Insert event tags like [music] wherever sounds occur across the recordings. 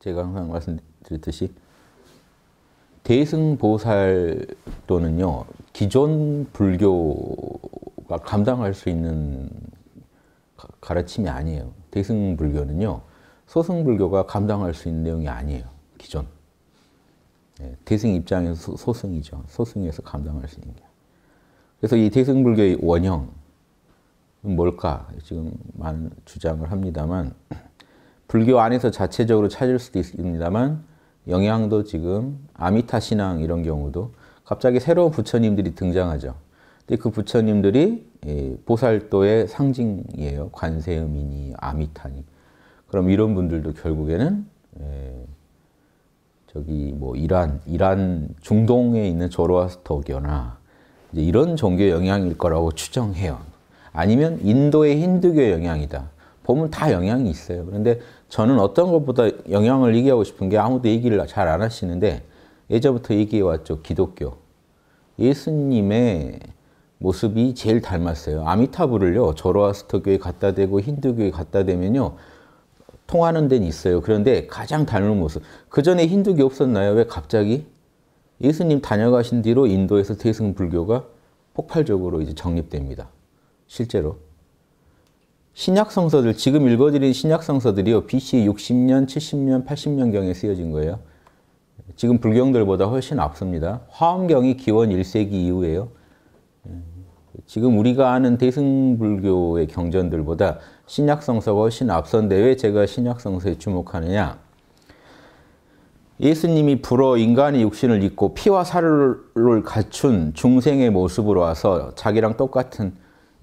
제가 항상 말씀드렸듯이 대승보살도는요 기존 불교가 감당할 수 있는 가르침이 아니에요. 대승불교는요 소승불교가 감당할 수 있는 내용이 아니에요. 기존 예, 대승 입장에서 소승이죠. 소승에서 감당할 수 있는 게. 그래서 이 대승불교의 원형 뭘까? 지금 많은 주장을 합니다만 [clears throat] 불교 안에서 자체적으로 찾을 수도 있습니다만 영향도 지금 아미타 신앙 이런 경우도 갑자기 새로운 부처님들이 등장하죠. 근데 그 부처님들이 보살도의 상징이에요. 관세음이니 아미타니. 그럼 이런 분들도 결국에는 예, 저기 뭐 이란 이란 중동에 있는 조로아스터교나 이런 종교 영향일 거라고 추정해요. 아니면 인도의 힌두교의 영향이다. 보면 다 영향이 있어요. 그런데 저는 어떤 것보다 영향을 얘기하고 싶은 게 아무도 얘기를 잘 안 하시는데 예전부터 얘기해왔죠. 기독교. 예수님의 모습이 제일 닮았어요. 아미타불을요. 조로아스터교에 갖다 대고 힌두교에 갖다 대면요. 통하는 데는 있어요. 그런데 가장 닮은 모습. 그 전에 힌두교 없었나요? 왜 갑자기? 예수님 다녀가신 뒤로 인도에서 대승불교가 폭발적으로 이제 정립됩니다. 실제로. 신약 성서들, 지금 읽어드린 신약 성서들이요. BC 60년, 70년, 80년경에 쓰여진 거예요. 지금 불경들보다 훨씬 앞섭니다. 화엄경이 기원 1세기 이후에요. 지금 우리가 아는 대승불교의 경전들보다 신약성서가 훨씬 앞선데 왜 제가 신약성서에 주목하느냐? 예수님이 불어 인간의 육신을 입고 피와 살을 갖춘 중생의 모습으로 와서 자기랑 똑같은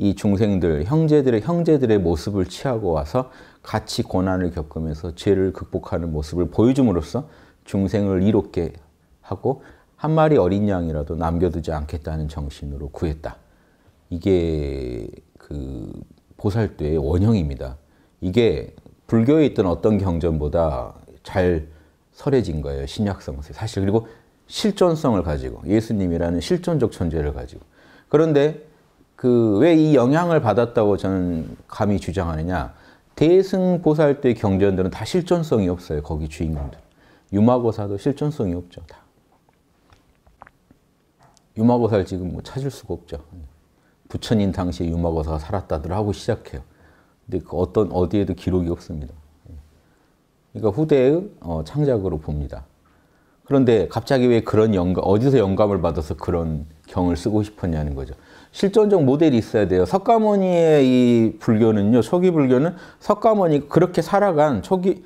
이 중생들, 형제들의 형제들의 모습을 취하고 와서 같이 고난을 겪으면서 죄를 극복하는 모습을 보여줌으로써 중생을 이롭게 하고 한 마리 어린 양이라도 남겨두지 않겠다는 정신으로 구했다. 이게 그 보살도의 원형입니다. 이게 불교에 있던 어떤 경전보다 잘 설해진 거예요. 신약성세. 사실 그리고 실존성을 가지고 예수님이라는 실존적 존재를 가지고. 그런데 그왜이 영향을 받았다고 저는 감히 주장하느냐? 대승보살 때 경전들은 다 실존성이 없어요. 거기 주인공들. 유마고사도 실존성이 없죠. 다. 유마고사를 지금 뭐 찾을 수가 없죠. 부처님 당시에 유마고사가 살았다들 하고 시작해요. 근데 그 어떤 어디에도 기록이 없습니다. 그러니까 후대의 어, 창작으로 봅니다. 그런데 갑자기 왜 그런 영감, 어디서 영감을 받아서 그런 경을 쓰고 싶었냐는 거죠. 실존적 모델이 있어야 돼요. 석가모니의 이 불교는요, 초기 불교는 석가모니 그렇게 살아간 초기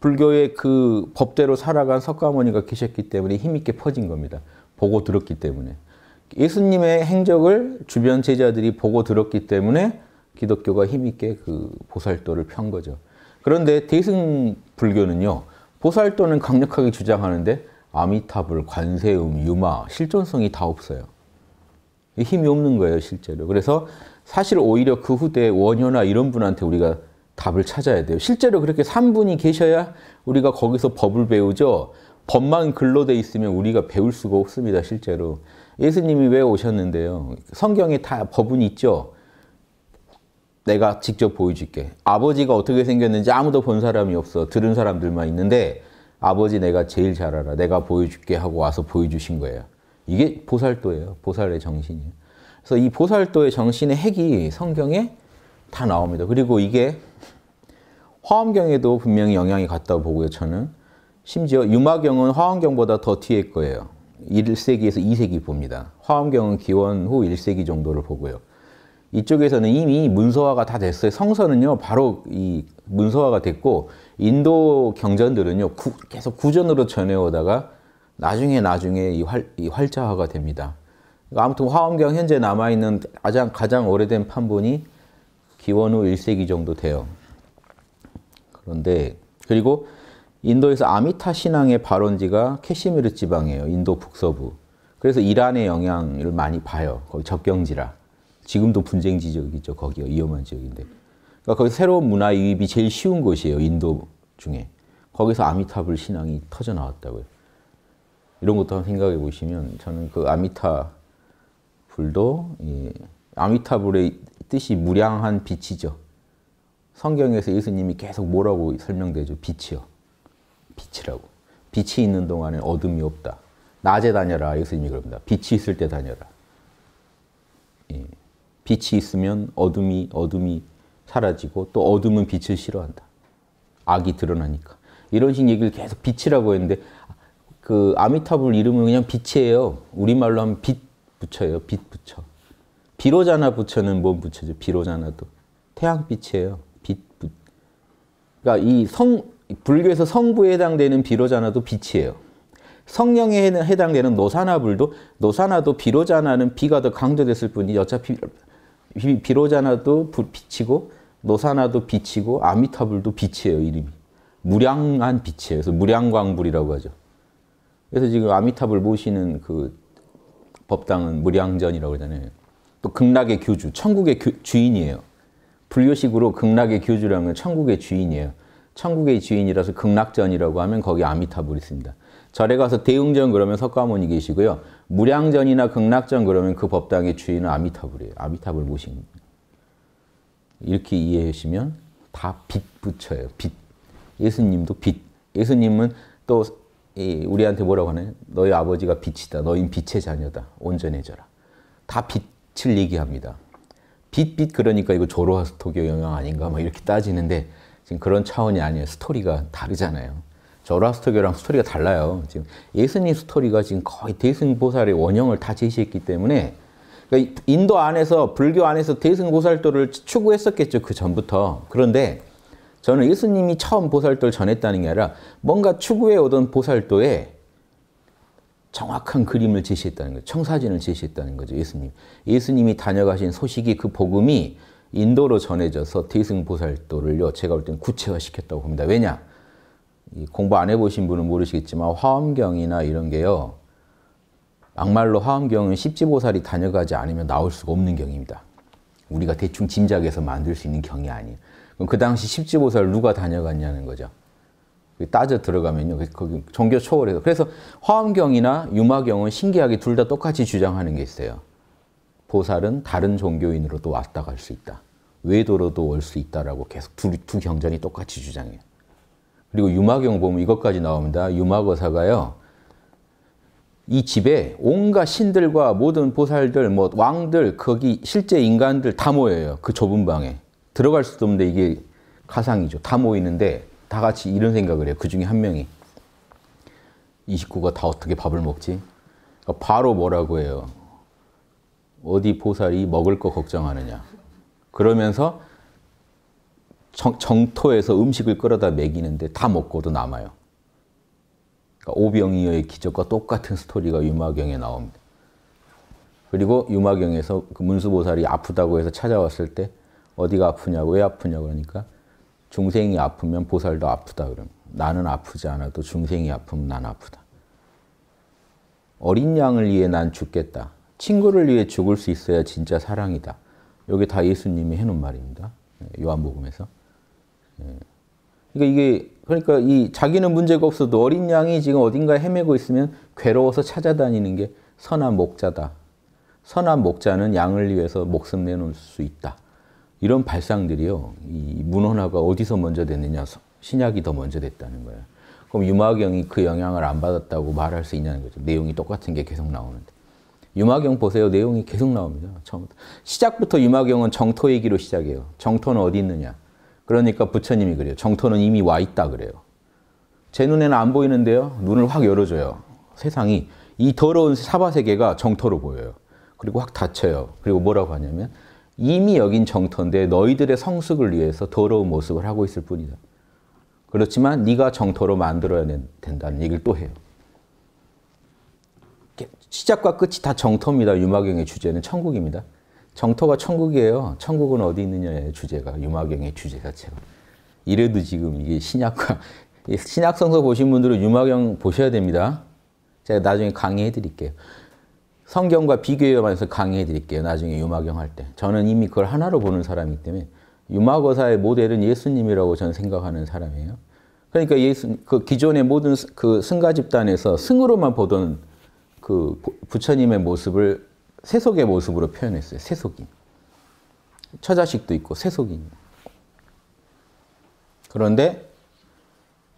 불교의 그 법대로 살아간 석가모니가 계셨기 때문에 힘있게 퍼진 겁니다. 보고 들었기 때문에. 예수님의 행적을 주변 제자들이 보고 들었기 때문에 기독교가 힘있게 그 보살도를 편 거죠. 그런데 대승 불교는요, 보살도는 강력하게 주장하는데 아미타불, 관세음, 유마, 실존성이 다 없어요. 힘이 없는 거예요, 실제로. 그래서 사실 오히려 그 후대 원효나 이런 분한테 우리가 답을 찾아야 돼요. 실제로 그렇게 3분이 계셔야 우리가 거기서 법을 배우죠. 법만 글로 돼 있으면 우리가 배울 수가 없습니다, 실제로. 예수님이 왜 오셨는데요? 성경에 다 법은 있죠. 내가 직접 보여줄게. 아버지가 어떻게 생겼는지 아무도 본 사람이 없어. 들은 사람들만 있는데 아버지 내가 제일 잘 알아. 내가 보여줄게 하고 와서 보여주신 거예요. 이게 보살도예요. 보살의 정신이에요. 그래서 이 보살도의 정신의 핵이 성경에 다 나옵니다. 그리고 이게 화엄경에도 분명히 영향이 갔다고 보고요, 저는. 심지어 유마경은 화엄경보다 더 뒤에 거예요. 1세기에서 2세기 봅니다. 화엄경은 기원 후 1세기 정도를 보고요. 이쪽에서는 이미 문서화가 다 됐어요. 성서는요, 바로 이 문서화가 됐고, 인도 경전들은요, 구, 계속 구전으로 전해오다가 나중에 나중에 이, 활, 이 활자화가 됩니다. 그러니까 아무튼 화엄경 현재 남아있는 가장, 가장 오래된 판본이 기원후 1세기 정도 돼요. 그런데 그리고 인도에서 아미타 신앙의 발원지가 캐시미르 지방이에요. 인도 북서부. 그래서 이란의 영향을 많이 봐요. 거기 접경지라. 지금도 분쟁 지역이죠. 거기가 위험한 지역인데. 그러니까 거기 새로운 문화 유입이 제일 쉬운 곳이에요. 인도 중에. 거기서 아미타불 신앙이 터져 나왔다고요. 이런 것도 한번 생각해 보시면 저는 그 아미타 불도 예, 아미타 불의 뜻이 무량한 빛이죠. 성경에서 예수님이 계속 뭐라고 설명되죠? 빛이요. 빛이라고. 빛이 있는 동안에 어둠이 없다. 낮에 다녀라. 예수님이 그럽니다. 빛이 있을 때 다녀라. 예. 빛이 있으면 어둠이 어둠이 사라지고 또 어둠은 빛을 싫어한다. 악이 드러나니까. 이런 식 얘기를 계속 빛이라고 했는데 그 아미타불 이름은 그냥 빛이에요. 우리말로 하면 빛부처요빛 부처. 비로자나 부처는 뭔 부처죠? 비로자나도. 태양빛이에요. 빛 부... 그러니까 이 성, 불교에서 성부에 해당되는 비로자나도 빛이에요. 성령에 해당되는 노사나불도 노사나도 비로자나는 비가 더 강조됐을 뿐이 어차피 비로자나도 빛이고 노사나도 빛이고 아미타불도 빛이에요 이름이 무량한 빛이에요 그래서 무량광불이라고 하죠 그래서 지금 아미탑을 모시는 그 법당은 무량전이라고 그러잖아요. 또 극락의 교주, 천국의 교, 주인이에요. 불교식으로 극락의 교주라는 건 천국의 주인이에요. 천국의 주인이라서 극락전이라고 하면 거기 아미타불 있습니다. 절에 가서 대웅전 그러면 석가모니 계시고요. 무량전이나 극락전 그러면 그 법당의 주인은 아미타불이에요. 아미타불 모신 이렇게 이해하시면 다 빛 붙여요. 빛. 예수님도 빛. 예수님은 또이 우리한테 뭐라고 하네 너희 아버지가 빛이다. 너희 빛의 자녀다. 온전해져라. 다 빛을 얘기합니다. 빛, 빛 그러니까 이거 조로아스토교 영향 아닌가 막 이렇게 따지는데 지금 그런 차원이 아니에요. 스토리가 다르잖아요. 조로아스토교랑 스토리가 달라요. 지금 예수님 스토리가 지금 거의 대승보살의 원형을 다 제시했기 때문에 그러니까 인도 안에서 불교 안에서 대승보살도를 추구했었겠죠. 그 전부터. 그런데 저는 예수님이 처음 보살도를 전했다는 게 아니라 뭔가 추구해 오던 보살도에 정확한 그림을 제시했다는 거예요 청사진을 제시했다는 거죠. 예수님. 예수님이 다녀가신 소식이 그 복음이 인도로 전해져서 대승보살도를요. 제가 볼 때는 구체화시켰다고 봅니다. 왜냐? 공부 안 해보신 분은 모르시겠지만 화엄경이나 이런 게요. 막말로 화엄경은 십지보살이 다녀가지 않으면 나올 수가 없는 경입니다. 우리가 대충 짐작해서 만들 수 있는 경이 아니에요. 그 당시 십지보살 누가 다녀갔냐는 거죠. 따져 들어가면요. 거기 종교 초월해서. 그래서 화엄경이나 유마경은 신기하게 둘 다 똑같이 주장하는 게 있어요. 보살은 다른 종교인으로도 왔다 갈 수 있다. 외도로도 올 수 있다라고 계속 두, 두 경전이 똑같이 주장해요. 그리고 유마경 보면 이것까지 나옵니다. 유마거사가요. 이 집에 온갖 신들과 모든 보살들, 뭐 왕들, 거기 실제 인간들 다 모여요. 그 좁은 방에. 들어갈 수도 없는데 이게 가상이죠. 다 모이는데 다 같이 이런 생각을 해요. 그 중에 한 명이. 이 식구가 다 어떻게 밥을 먹지? 그러니까 바로 뭐라고 해요. 어디 보살이 먹을 거 걱정하느냐. 그러면서 정, 토에서 음식을 끌어다 먹이는데 다 먹고도 남아요. 그러니까 오병이어의 기적과 똑같은 스토리가 유마경에 나옵니다. 그리고 유마경에서 그 문수보살이 아프다고 해서 찾아왔을 때 어디가 아프냐고 왜 아프냐 그러니까 중생이 아프면 보살도 아프다 그럼 나는 아프지 않아도 중생이 아프면 난 아프다. 어린 양을 위해 난 죽겠다. 친구를 위해 죽을 수 있어야 진짜 사랑이다. 여기 다 예수님이 해놓은 말입니다. 예, 요한복음에서. 예. 그러니까 이게 그러니까 이 자기는 문제가 없어도 어린 양이 지금 어딘가에 헤매고 있으면 괴로워서 찾아다니는 게 선한 목자다. 선한 목자는 양을 위해서 목숨 내놓을 수 있다. 이런 발상들이요. 이 문헌화가 어디서 먼저 됐느냐. 신약이 더 먼저 됐다는 거예요. 그럼 유마경이 그 영향을 안 받았다고 말할 수 있냐는 거죠. 내용이 똑같은 게 계속 나오는데. 유마경 보세요. 내용이 계속 나옵니다. 처음부터. 시작부터 유마경은 정토 얘기로 시작해요. 정토는 어디 있느냐. 그러니까 부처님이 그래요. 정토는 이미 와 있다 그래요. 제 눈에는 안 보이는데요. 눈을 확 열어줘요. 세상이 이 더러운 사바세계가 정토로 보여요. 그리고 확 닫혀요. 그리고 뭐라고 하냐면 이미 여긴 정토인데 너희들의 성숙을 위해서 더러운 모습을 하고 있을 뿐이다. 그렇지만 네가 정토로 만들어야 된다는 얘기를 또 해요. 시작과 끝이 다 정토입니다. 유마경의 주제는 천국입니다. 정토가 천국이에요. 천국은 어디 있느냐의 주제가 유마경의 주제 자체가. 이래도 지금 이게 신약과 신약성서 보신 분들은 유마경 보셔야 됩니다. 제가 나중에 강의해 드릴게요. 성경과 비교해서 강의해 드릴게요. 나중에 유마경 할 때. 저는 이미 그걸 하나로 보는 사람이기 때문에 유마거사의 모델은 예수님이라고 저는 생각하는 사람이에요. 그러니까 예수 그 기존의 모든 그 승가 집단에서 승으로만 보던 그 부처님의 모습을 세속의 모습으로 표현했어요. 세속인. 처자식도 있고 세속인. 그런데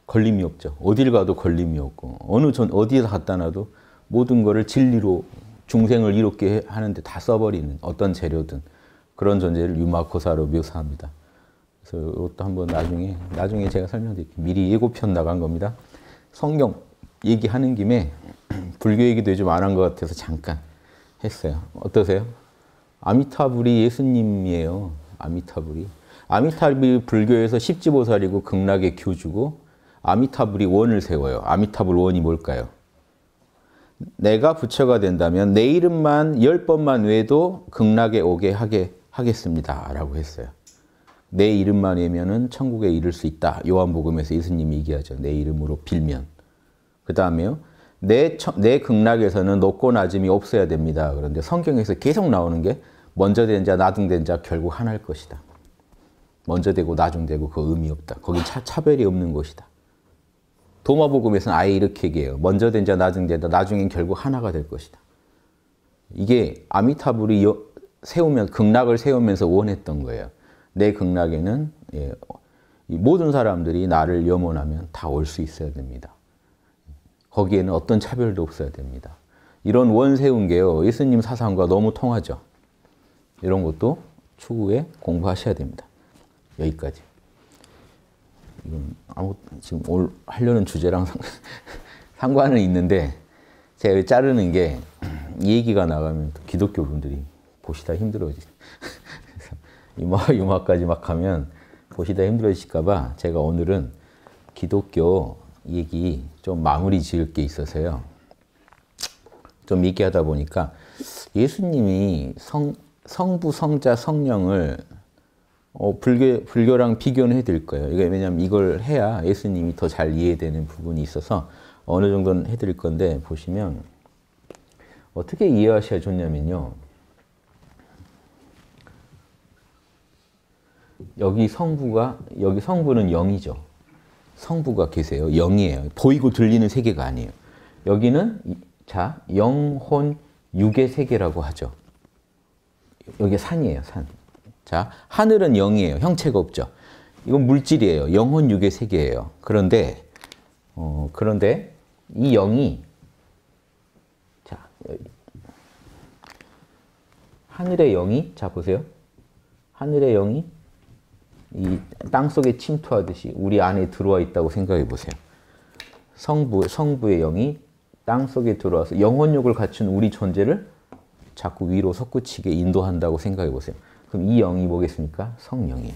걸림이 없죠. 어딜 가도 걸림이 없고 어느 전 어디에 갔다 놔도 모든 것을 진리로 중생을 이롭게 하는데 다 써버리는 어떤 재료든 그런 존재를 유마코사로 묘사합니다. 그래서 이것도 한번 나중에 나중에 제가 설명드릴게요. 미리 예고편 나간 겁니다. 성경 얘기하는 김에 [clears throat] 불교 얘기도 좀 안 한 것 같아서 잠깐 했어요. 어떠세요? 아미타불이 예수님이에요. 아미타불이. 아미타불이 불교에서 십지보살이고 극락의 교주고 아미타불이 원을 세워요. 아미타불 원이 뭘까요? 내가 부처가 된다면 내 이름만 열 번만 외도 극락에 오게 하게 하겠습니다. 라고 했어요. 내 이름만 외면은 천국에 이를 수 있다. 요한복음에서 예수님이 얘기하죠. 내 이름으로 빌면. 그 다음에요. 내, 내 극락에서는 높고 낮음이 없어야 됩니다. 그런데 성경에서 계속 나오는 게 먼저 된 자, 나중된 자 결국 하나일 것이다. 먼저 되고 나중 되고 그 의미 없다. 거기 차, 차별이 없는 것이다. 도마복음에서는 아예 이렇게 얘기해요. 먼저 된 자, 나중 된다. 나중엔 결국 하나가 될 것이다. 이게 아미타불이 세우면 극락을 세우면서 원했던 거예요. 내 극락에는 예, 모든 사람들이 나를 염원하면 다 올 수 있어야 됩니다. 거기에는 어떤 차별도 없어야 됩니다. 이런 원 세운 게요. 예수님 사상과 너무 통하죠. 이런 것도 추후에 공부하셔야 됩니다. 여기까지. 이건 음, 아무 지금 올 하려는 주제랑 [laughs] 상관은 있는데 제가 자르는 게이 얘기가 나가면 기독교 분들이 보시다 힘들어지. [laughs] 유마 유마까지 막 하면 보시다 힘들어지실까봐 제가 오늘은 기독교 얘기 좀 마무리 지을 게 있어서요. 좀 얘기하다 보니까 예수님이 성 성부 성자 성령을 어, 불교, 불교랑 비교는 해드릴 거예요. 이게 왜냐면 이걸 해야 예수님이 더 잘 이해되는 부분이 있어서 어느 정도는 해드릴 건데, 보시면 어떻게 이해하셔야 좋냐면요. 여기 성부가, 여기 성부는 영이죠. 성부가 계세요. 영이에요. 보이고 들리는 세계가 아니에요. 여기는, 자, 영혼, 육의 세계라고 하죠. 여기 산이에요, 산. 자, 하늘은 영이에요. 형체가 없죠. 이건 물질이에요. 영혼 육의 세계예요. 그런데 어, 그런데 이 영이 자 하늘의 영이 자 보세요. 하늘의 영이 이 땅 속에 침투하듯이 우리 안에 들어와 있다고 생각해 보세요. 성부 성부의 영이 땅 속에 들어와서 영혼욕을 갖춘 우리 존재를 자꾸 위로 솟구치게 인도한다고 생각해 보세요. 그럼 이 영이 뭐겠습니까? 성령이에요.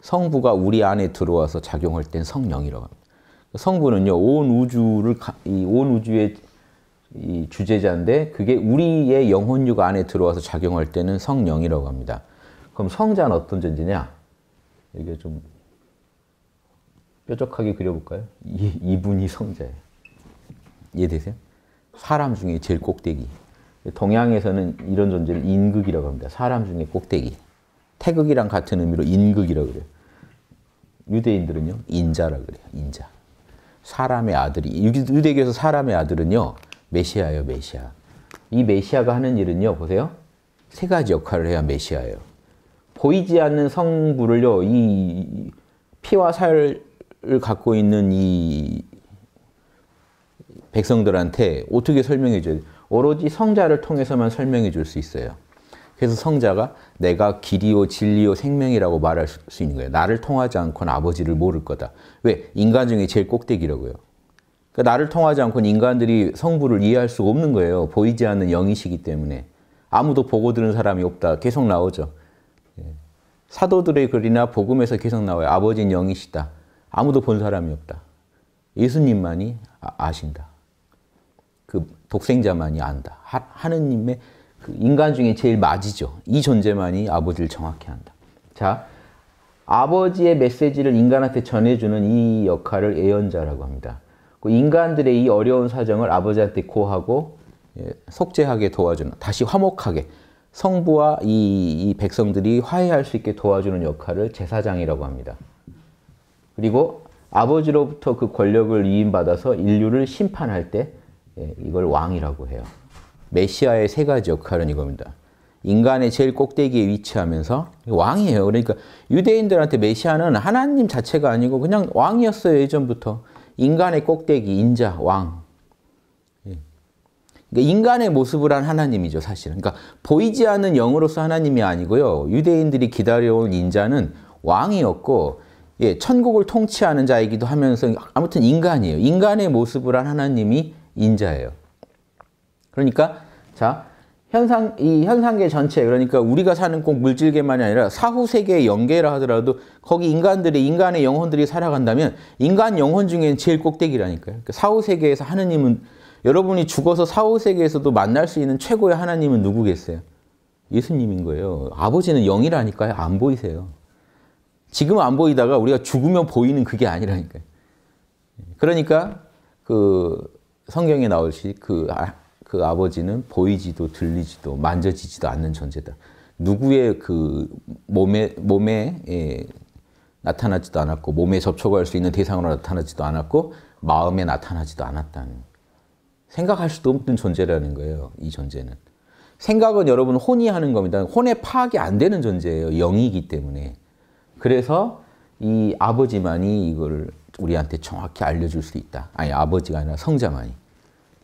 성부가 우리 안에 들어와서 작용할 땐 성령이라고 합니다. 성부는요, 온 우주를, 온 우주의 주제자인데 그게 우리의 영혼육 안에 들어와서 작용할 때는 성령이라고 합니다. 그럼 성자는 어떤 존재냐? 이게 좀 뾰족하게 그려볼까요? 이, 이분이 성자예요. 이해되세요? 사람 중에 제일 꼭대기. 동양에서는 이런 존재를 인극이라고 합니다. 사람 중에 꼭대기. 태극이랑 같은 의미로 인극이라고 그래요. 유대인들은요, 인자라 그래요. 인자. 사람의 아들이. 유대교에서 사람의 아들은요, 메시아예요, 메시아. 이 메시아가 하는 일은요, 보세요. 세 가지 역할을 해야 메시아예요. 보이지 않는 성부를요, 이 피와 살을 갖고 있는 이 백성들한테 어떻게 설명해줘야 돼요? 오로지 성자를 통해서만 설명해 줄 수 있어요. 그래서 성자가 내가 길이요 진리요 생명이라고 말할 수 있는 거예요. 나를 통하지 않고는 아버지를 모를 거다. 왜? 인간 중에 제일 꼭대기라고요. 그러니까 나를 통하지 않고는 인간들이 성부를 이해할 수가 없는 거예요. 보이지 않는 영이시기 때문에. 아무도 보고 들은 사람이 없다. 계속 나오죠. 예. 사도들의 글이나 복음에서 계속 나와요. 아버지는 영이시다. 아무도 본 사람이 없다. 예수님만이 아, 아신다. 독생자만이 안다. 하, 느님의 그 인간 중에 제일 맞이죠. 이 존재만이 아버지를 정확히 안다. 자, 아버지의 메시지를 인간한테 전해주는 이 역할을 예언자라고 합니다. 그 인간들의 이 어려운 사정을 아버지한테 고하고 예, 속죄하게 도와주는, 다시 화목하게 성부와 이, 이 백성들이 화해할 수 있게 도와주는 역할을 제사장이라고 합니다. 그리고 아버지로부터 그 권력을 위임받아서 인류를 심판할 때 예, 이걸 왕이라고 해요. 메시아의 세 가지 역할은 이겁니다. 인간의 제일 꼭대기에 위치하면서 왕이에요. 그러니까 유대인들한테 메시아는 하나님 자체가 아니고 그냥 왕이었어요. 예전부터. 인간의 꼭대기, 인자, 왕. 예. 그러니까 인간의 모습을 한 하나님이죠, 사실은. 그러니까 보이지 않는 영으로서 하나님이 아니고요. 유대인들이 기다려온 인자는 왕이었고 예, 천국을 통치하는 자이기도 하면서 아무튼 인간이에요. 인간의 모습을 한 하나님이 인자예요. 그러니까 자 현상 이 현상계 전체 그러니까 우리가 사는 꼭 물질계만이 아니라 사후 세계의 연계라 하더라도 거기 인간들이 인간의 영혼들이 살아간다면 인간 영혼 중에는 제일 꼭대기라니까요. 그러니까 사후 세계에서 하느님은 여러분이 죽어서 사후 세계에서도 만날 수 있는 최고의 하나님은 누구겠어요? 예수님인 거예요. 아버지는 영이라니까요. 안 보이세요. 지금 안 보이다가 우리가 죽으면 보이는 그게 아니라니까요. 그러니까 그 성경에 나올시 그, 아, 그 아버지는 보이지도 들리지도 만져지지도 않는 존재다. 누구의 그 몸에 몸에 예, 나타나지도 않았고 몸에 접촉할 수 있는 대상으로 나타나지도 않았고 마음에 나타나지도 않았다는 생각할 수도 없는 존재라는 거예요. 이 존재는 생각은 여러분 혼이 하는 겁니다. 혼의 파악이 안 되는 존재예요. 영이기 때문에 그래서 이 아버지만이 이걸 우리한테 정확히 알려줄 수 있다. 아니 아버지가 아니라 성자만이.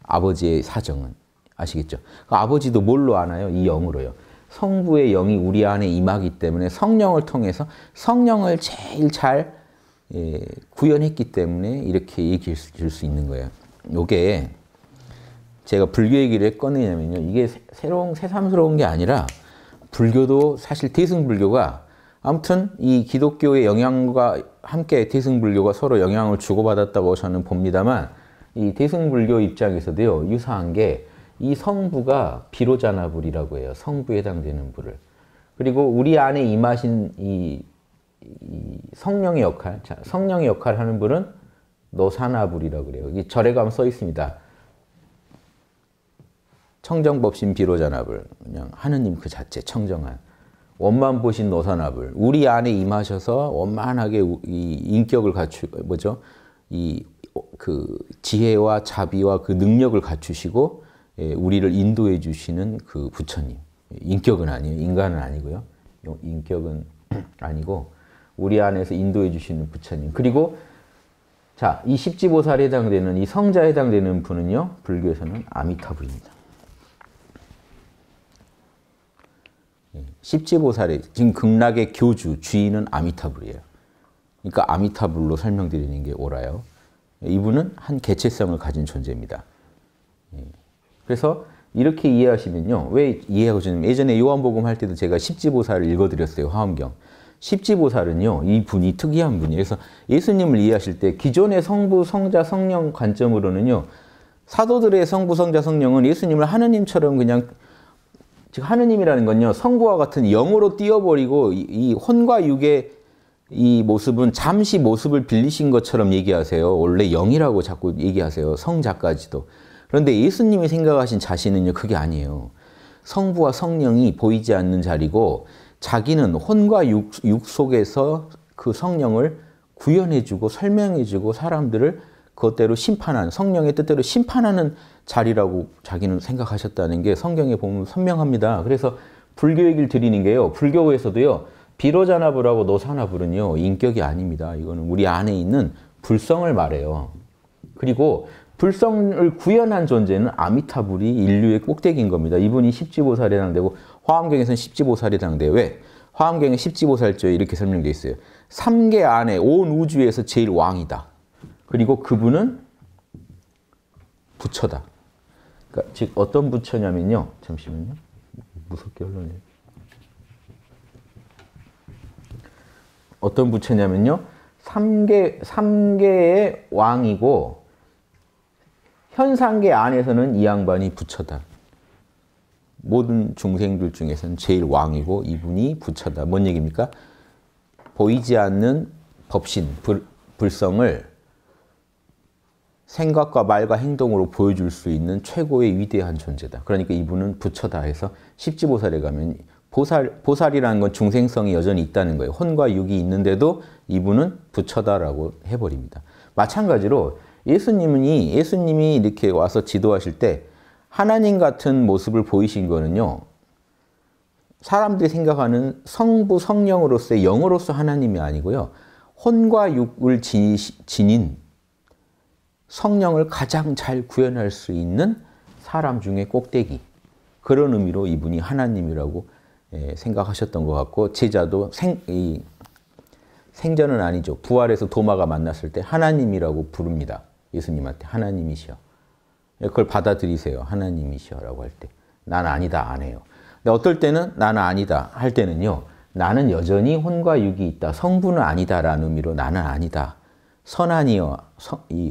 아버지의 사정은 아시겠죠? 그 아버지도 뭘로 아나요? 이 영으로요. 성부의 영이 우리 안에 임하기 때문에 성령을 통해서 성령을 제일 잘 예, 구현했기 때문에 이렇게 얘기할 수 있는 거예요. 요게 제가 불교 얘기를 왜 꺼내냐면요. 이게 새로운 새삼스러운 게 아니라 불교도 사실 대승불교가 아무튼 이 기독교의 영향과 함께 대승불교가 서로 영향을 주고받았다고 저는 봅니다만 이 대승불교 입장에서도요 유사한 게 이 성부가 비로자나불이라고 해요 성부에 해당되는 불을 그리고 우리 안에 임하신 이, 이 성령의 역할 성령의 역할을 하는 불은 노사나불이라고 그래요 이 절에 가면 써 있습니다 청정법신 비로자나불 그냥 하느님 그 자체 청정한 원만 보신 노사납을 우리 안에 임하셔서 원만하게 이 인격을 갖추 뭐죠 이 그 지혜와 자비와 그 능력을 갖추시고 예, 우리를 인도해 주시는 그 부처님 인격은 아니에요 인간은 아니고요 인격은 [clears throat] 아니고 우리 안에서 인도해 주시는 부처님 그리고 자이 십지보살에 해당되는 이 성자에 해당되는 분은요 불교에서는 아미타불입니다. 십지보살이 지금 극락의 교주 주인은 아미타불이에요. 그러니까 아미타불로 설명드리는 게 옳아요. 이분은 한 개체성을 가진 존재입니다. 예. 그래서 이렇게 이해하시면요. 왜 이해하고 지금 예전에 요한복음 할 때도 제가 십지보살을 읽어드렸어요. 화엄경. 십지보살은요. 이 분이 특이한 분이에요. 그래서 예수님을 이해하실 때 기존의 성부, 성자, 성령 관점으로는요. 사도들의 성부, 성자, 성령은 예수님을 하느님처럼 그냥 즉 하느님이라는 건요 성부와 같은 영으로 뛰어버리고 이, 이 혼과 육의 이 모습은 잠시 모습을 빌리신 것처럼 얘기하세요. 원래 영이라고 자꾸 얘기하세요. 성자까지도. 그런데 예수님이 생각하신 자신은요 그게 아니에요. 성부와 성령이 보이지 않는 자리고 자기는 혼과 육, 육 속에서 그 성령을 구현해주고 설명해주고 사람들을 그것대로 심판하는 성령의 뜻대로 심판하는 자리라고 자기는 생각하셨다는 게 성경에 보면 선명합니다. 그래서 불교 얘기를 드리는 게요. 불교에서도요. 비로자나불하고 노사나불은요. 인격이 아닙니다. 이거는 우리 안에 있는 불성을 말해요. 그리고 불성을 구현한 존재는 아미타불이 인류의 꼭대기인 겁니다. 이분이 십지보살에 해당되고 화엄경에서는 십지보살에 해당돼요. 왜? 화엄경에 십지보살조에 이렇게 설명되 어 있어요. 3개 안에 온 우주에서 제일 왕이다. 그리고 그분은 부처다. 그러니까 즉 어떤 부처냐면요. 잠시만요. 무섭게 흘러네. 어떤 부처냐면요. 3개, 3개의 왕이고 현상계 안에서는 이 양반이 부처다. 모든 중생들 중에서는 제일 왕이고 이분이 부처다. 뭔 얘기입니까? 보이지 않는 법신, 불, 불성을 생각과 말과 행동으로 보여줄 수 있는 최고의 위대한 존재다. 그러니까 이분은 부처다 해서 십지보살에 가면 보살, 보살이라는 건 중생성이 여전히 있다는 거예요. 혼과 육이 있는데도 이분은 부처다라고 해버립니다. 마찬가지로 예수님이, 예수님이 이렇게 와서 지도하실 때 하나님 같은 모습을 보이신 거는요. 사람들이 생각하는 성부, 성령으로서의 영으로서 하나님이 아니고요. 혼과 육을 지닌 성령을 가장 잘 구현할 수 있는 사람 중에 꼭대기. 그런 의미로 이분이 하나님이라고 예, 생각하셨던 것 같고 제자도 생, 이, 생전은 아니죠. 부활에서 도마가 만났을 때 하나님이라고 부릅니다. 예수님한테 하나님이시여. 예, 그걸 받아들이세요. 하나님이시여라고 할 때. 난 아니다 안 해요. 근데 어떨 때는 나는 아니다 할 때는요. 나는 여전히 혼과 육이 있다. 성분은 아니다라는 의미로 나는 아니다. 선하니요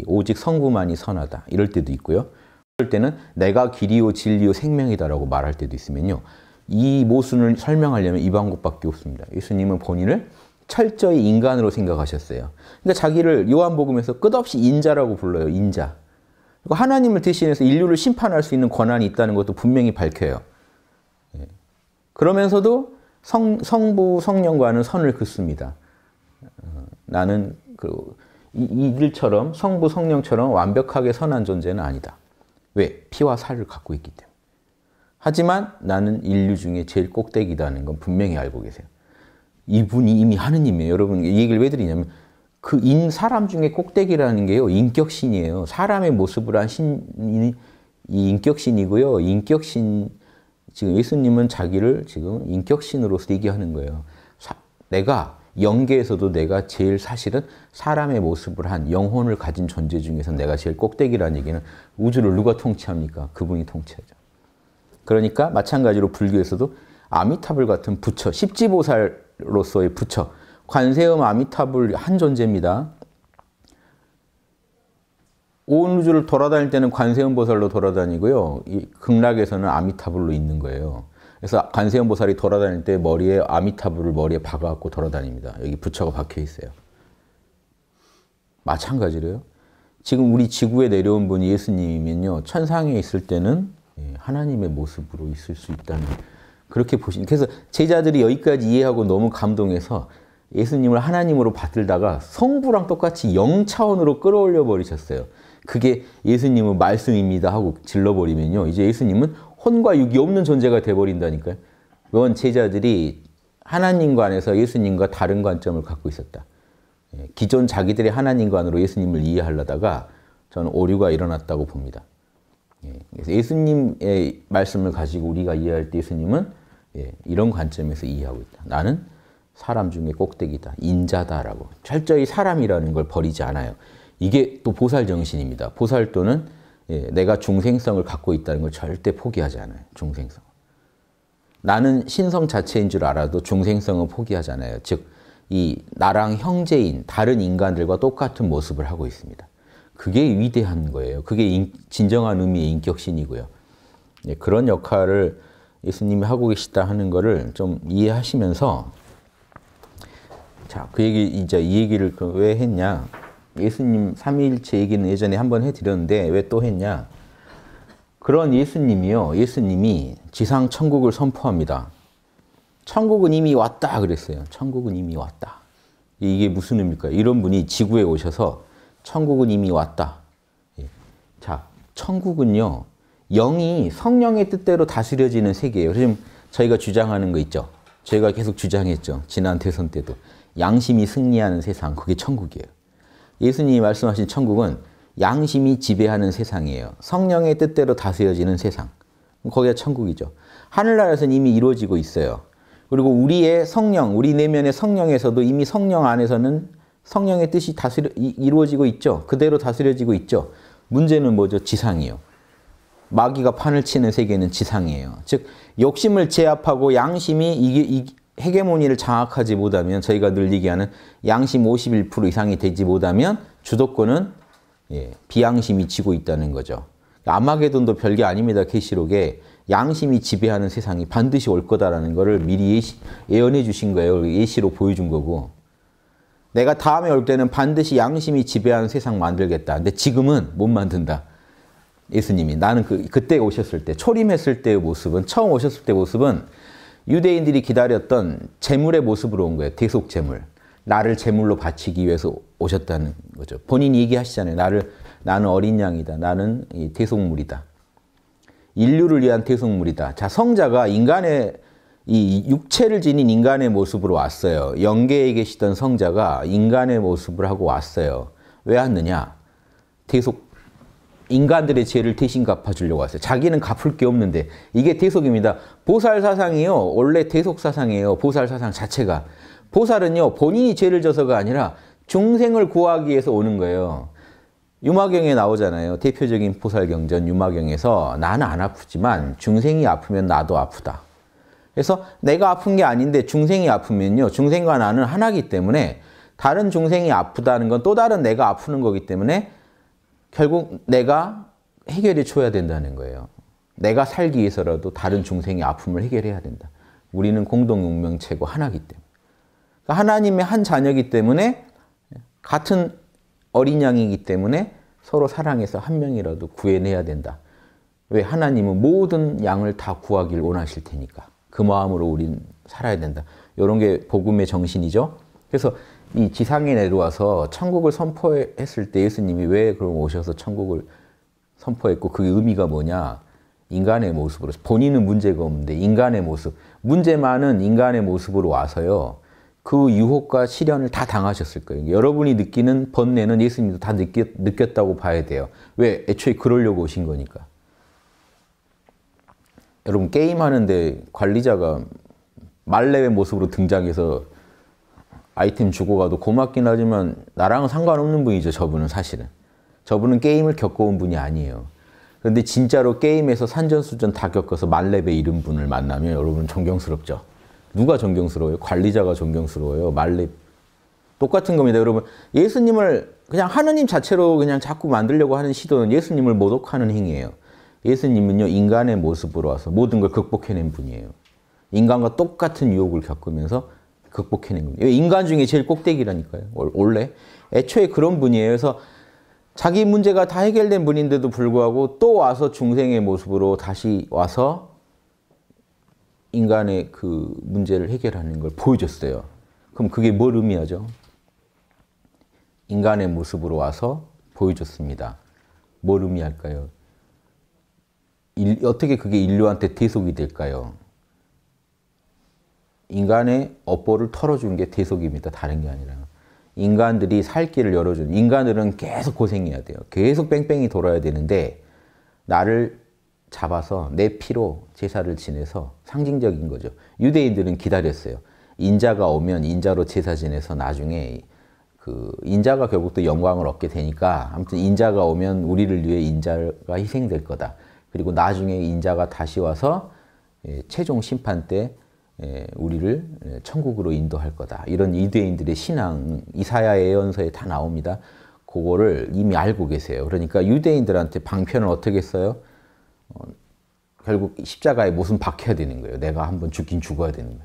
오직 성부만이 선하다 이럴 때도 있고요. 그럴 때는 내가 길이요 진리요 생명이다라고 말할 때도 있으면요. 이 모순을 설명하려면 이 방법밖에 없습니다. 예수님은 본인을 철저히 인간으로 생각하셨어요. 그러니까 자기를 요한복음에서 끝없이 인자라고 불러요. 인자. 그리고 하나님을 대신해서 인류를 심판할 수 있는 권한이 있다는 것도 분명히 밝혀요. 예. 그러면서도 성, 성부 성령과는 선을 긋습니다. 어, 나는 그 이들처럼 성부 성령처럼 완벽하게 선한 존재는 아니다. 왜? 피와 살을 갖고 있기 때문에. 하지만 나는 인류 중에 제일 꼭대기다는 건 분명히 알고 계세요. 이분이 이미 하느님이에요. 여러분 이 얘기를 왜 드리냐면 그 인 사람 중에 꼭대기라는 게요. 인격신이에요. 사람의 모습을 한 신이 인격신이고요. 인격신 지금 예수님은 자기를 지금 인격신으로서 얘기하는 거예요. 사, 내가 영계에서도 내가 제일 사실은 사람의 모습을 한 영혼을 가진 존재 중에서 내가 제일 꼭대기라는 얘기는 우주를 누가 통치합니까? 그분이 통치하죠. 그러니까 마찬가지로 불교에서도 아미타불 같은 부처, 십지보살로서의 부처, 관세음 아미타불 한 존재입니다. 온 우주를 돌아다닐 때는 관세음보살로 돌아다니고요. 이 극락에서는 아미타불로 있는 거예요. 그래서 관세현 보살이 돌아다닐 때 머리에 아미타불을 머리에 박아갖고 돌아다닙니다. 여기 부처가 박혀 있어요. 마찬가지로요. 지금 우리 지구에 내려온 분이 예수님이면요. 천상에 있을 때는 예, 하나님의 모습으로 있을 수 있다는 그렇게 보시 그래서 제자들이 여기까지 이해하고 너무 감동해서 예수님을 하나님으로 받들다가 성부랑 똑같이 영 차원으로 끌어올려 버리셨어요. 그게 예수님은 말씀입니다 하고 질러버리면요. 이제 예수님은 혼과 육이 없는 존재가 돼버린다니까요. 요원 제자들이 하나님과 안에서 예수님과 다른 관점을 갖고 있었다. 예, 기존 자기들의 하나님관으로 예수님을 이해하려다가 저는 오류가 일어났다고 봅니다. 예, 그래서 예수님의 말씀을 가지고 우리가 이해할 때 예수님은 예, 이런 관점에서 이해하고 있다. 나는 사람 중에 꼭대기다. 인자다라고. 철저히 사람이라는 걸 버리지 않아요. 이게 또 보살 정신입니다. 보살도는 예, 내가 중생성을 갖고 있다는 걸 절대 포기하지 않아요. 중생성. 나는 신성 자체인 줄 알아도 중생성은 포기하지 않아요. 즉, 이 나랑 형제인 다른 인간들과 똑같은 모습을 하고 있습니다. 그게 위대한 거예요. 그게 인, 진정한 의미의 인격신이고요. 예, 그런 역할을 예수님이 하고 계시다 하는 거를 좀 이해하시면서 자, 그 얘기 이제 이 얘기를 그 왜 했냐? 예수님 삼위일체 얘기는 예전에 한 번 해드렸는데 왜 또 했냐? 그런 예수님이요. 예수님이 지상 천국을 선포합니다. 천국은 이미 왔다 그랬어요. 천국은 이미 왔다. 이게 무슨 의미일까요? 이런 분이 지구에 오셔서 천국은 이미 왔다. 예. 자, 천국은요. 영이 성령의 뜻대로 다스려지는 세계예요. 지금 저희가 주장하는 거 있죠. 저희가 계속 주장했죠. 지난 대선 때도. 양심이 승리하는 세상, 그게 천국이에요. 예수님이 말씀하신 천국은 양심이 지배하는 세상이에요. 성령의 뜻대로 다스려지는 세상. 거기가 천국이죠. 하늘나라에서는 이미 이루어지고 있어요. 그리고 우리의 성령, 우리 내면의 성령에서도 이미 성령 안에서는 성령의 뜻이 다스려, 이루어지고 있죠. 그대로 다스려지고 있죠. 문제는 뭐죠? 지상이요. 마귀가 판을 치는 세계는 지상이에요. 즉, 욕심을 제압하고 양심이 이기, 헤게모니를 장악하지 못하면 저희가 늘 얘기하는 양심 51% 이상이 되지 못하면 주도권은 예, 비양심이 지고 있다는 거죠. 아마게돈도 별게 아닙니다. 계시록에 양심이 지배하는 세상이 반드시 올 거다라는 것을 미리 예시, 예언해 주신 거예요. 예시로 보여준 거고. 내가 다음에 올 때는 반드시 양심이 지배하는 세상 만들겠다. 근데 지금은 못 만든다. 예수님이 나는 그, 그때 오셨을 때 초림했을 때의 모습은 처음 오셨을 때 모습은 유대인들이 기다렸던 재물의 모습으로 온 거예요. 대속 재물. 나를 재물로 바치기 위해서 오셨다는 거죠. 본인이 얘기하시잖아요. 나를 나는 어린 양이다. 나는 대속물이다. 인류를 위한 대속물이다. 자, 성자가 인간의 이 육체를 지닌 인간의 모습으로 왔어요. 영계에 계시던 성자가 인간의 모습을 하고 왔어요. 왜 왔느냐? 대속 인간들의 죄를 대신 갚아주려고 왔어요. 자기는 갚을 게 없는데 이게 대속입니다. 보살 사상이요. 원래 대속 사상이에요. 보살 사상 자체가. 보살은요. 본인이 죄를 져서가 아니라 중생을 구하기 위해서 오는 거예요. 유마경에 나오잖아요. 대표적인 보살경전 유마경에서 나는 안 아프지만 중생이 아프면 나도 아프다. 그래서 내가 아픈 게 아닌데 중생이 아프면요. 중생과 나는 하나기 때문에 다른 중생이 아프다는 건 또 다른 내가 아프는 거기 때문에 결국 내가 해결해 줘야 된다는 거예요. 내가 살기 위해서라도 다른 중생의 아픔을 해결해야 된다. 우리는 공동운명체고 하나기 때문에. 그러니까 하나님의 한 자녀이기 때문에 같은 어린 양이기 때문에 서로 사랑해서 한 명이라도 구해내야 된다. 왜? 하나님은 모든 양을 다 구하길 원하실 테니까. 그 마음으로 우린 살아야 된다. 이런 게 복음의 정신이죠. 그래서 이 지상에 내려와서 천국을 선포했을 때 예수님이 왜 그럼 오셔서 천국을 선포했고 그 의미가 뭐냐? 인간의 모습으로 본인은 문제가 없는데 인간의 모습 문제 많은 인간의 모습으로 와서요 그 유혹과 시련을 다 당하셨을 거예요 여러분이 느끼는 번뇌는 예수님도 다 느꼈, 느꼈다고 봐야 돼요 왜 애초에 그러려고 오신 거니까 여러분 게임하는데 관리자가 말레의 모습으로 등장해서 아이템 주고 가도 고맙긴 하지만 나랑은 상관없는 분이죠, 저분은 사실은. 저분은 게임을 겪어온 분이 아니에요. 그런데 진짜로 게임에서 산전수전 다 겪어서 만렙에 이른 분을 만나면 여러분 존경스럽죠. 누가 존경스러워요? 관리자가 존경스러워요. 만렙. 똑같은 겁니다. 여러분, 예수님을 그냥 하느님 자체로 그냥 자꾸 만들려고 하는 시도는 예수님을 모독하는 행위예요. 예수님은요, 인간의 모습으로 와서 모든 걸 극복해낸 분이에요. 인간과 똑같은 유혹을 겪으면서 극복해낸 겁니다. 인간 중에 제일 꼭대기라니까요. 원래. 애초에 그런 분이에요. 그래서 자기 문제가 다 해결된 분인데도 불구하고 또 와서 중생의 모습으로 다시 와서 인간의 그 문제를 해결하는 걸 보여줬어요. 그럼 그게 뭘 의미하죠? 인간의 모습으로 와서 보여줬습니다. 뭘 의미할까요? 일, 어떻게 그게 인류한테 대속이 될까요? 인간의 업보를 털어준 게 대속입니다. 다른 게 아니라. 인간들이 살 길을 열어준, 인간들은 계속 고생해야 돼요. 계속 뺑뺑이 돌아야 되는데, 나를 잡아서 내 피로 제사를 지내서 상징적인 거죠. 유대인들은 기다렸어요. 인자가 오면 인자로 제사 지내서 나중에 그 인자가 결국 또 영광을 얻게 되니까 아무튼 인자가 오면 우리를 위해 인자가 희생될 거다. 그리고 나중에 인자가 다시 와서 예, 최종 심판 때 예, 우리를 예, 천국으로 인도할 거다. 이런 이대인들의 신앙, 이사야 예언서에 다 나옵니다. 그거를 이미 알고 계세요. 그러니까 유대인들한테 방편을 어떻게 써요? 어, 결국 십자가에 못은 박혀야 되는 거예요. 내가 한번 죽긴 죽어야 되는 거예요.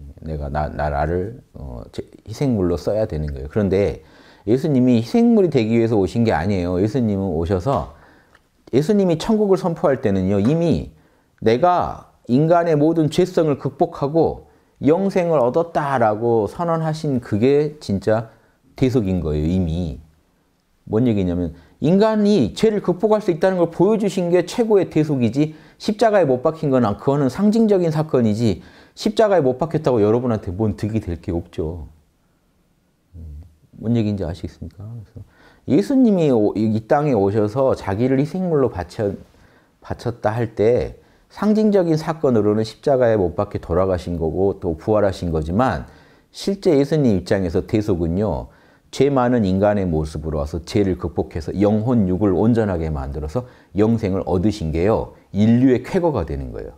예, 내가 나, 나라를 어, 희생물로 써야 되는 거예요. 그런데 예수님이 희생물이 되기 위해서 오신 게 아니에요. 예수님은 오셔서 예수님이 천국을 선포할 때는요, 이미 내가 인간의 모든 죄성을 극복하고 영생을 얻었다라고 선언하신 그게 진짜 대속인 거예요, 이미. 뭔 얘기냐면 인간이 죄를 극복할 수 있다는 걸 보여주신 게 최고의 대속이지 십자가에 못 박힌 건 그거는 상징적인 사건이지 십자가에 못 박혔다고 여러분한테 뭔 득이 될 게 없죠. 음, 뭔 얘기인지 아시겠습니까? 그래서 예수님이 이 땅에 오셔서 자기를 희생물로 바쳐, 바쳤다 할때 상징적인 사건으로는 십자가에 못 박혀 돌아가신 거고 또 부활하신 거지만 실제 예수님 입장에서 대속은요. 죄 많은 인간의 모습으로 와서 죄를 극복해서 영혼 육을 온전하게 만들어서 영생을 얻으신 게요. 인류의 쾌거가 되는 거예요.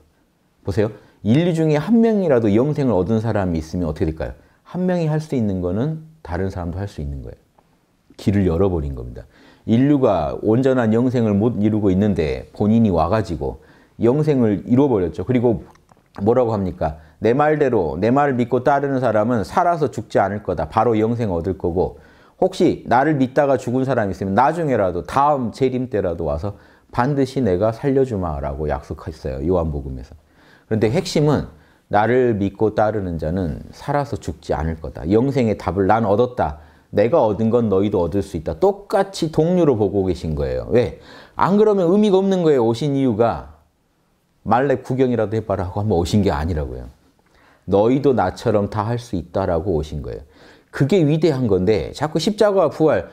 보세요. 인류 중에 한 명이라도 영생을 얻은 사람이 있으면 어떻게 될까요? 한 명이 할 수 있는 거는 다른 사람도 할 수 있는 거예요. 길을 열어버린 겁니다. 인류가 온전한 영생을 못 이루고 있는데 본인이 와가지고 영생을 잃어버렸죠. 그리고 뭐라고 합니까? 내 말대로 내 말을 믿고 따르는 사람은 살아서 죽지 않을 거다. 바로 영생 얻을 거고 혹시 나를 믿다가 죽은 사람이 있으면 나중에라도 다음 재림 때라도 와서 반드시 내가 살려주마라고 약속했어요. 요한복음에서. 그런데 핵심은 나를 믿고 따르는 자는 살아서 죽지 않을 거다. 영생의 답을 난 얻었다. 내가 얻은 건 너희도 얻을 수 있다. 똑같이 동료로 보고 계신 거예요. 왜? 안 그러면 의미가 없는 거예요. 오신 이유가. 말레 구경이라도 해봐라 하고 한번 오신 게 아니라고요. 너희도 나처럼 다 할 수 있다라고 오신 거예요. 그게 위대한 건데 자꾸 십자가와 부활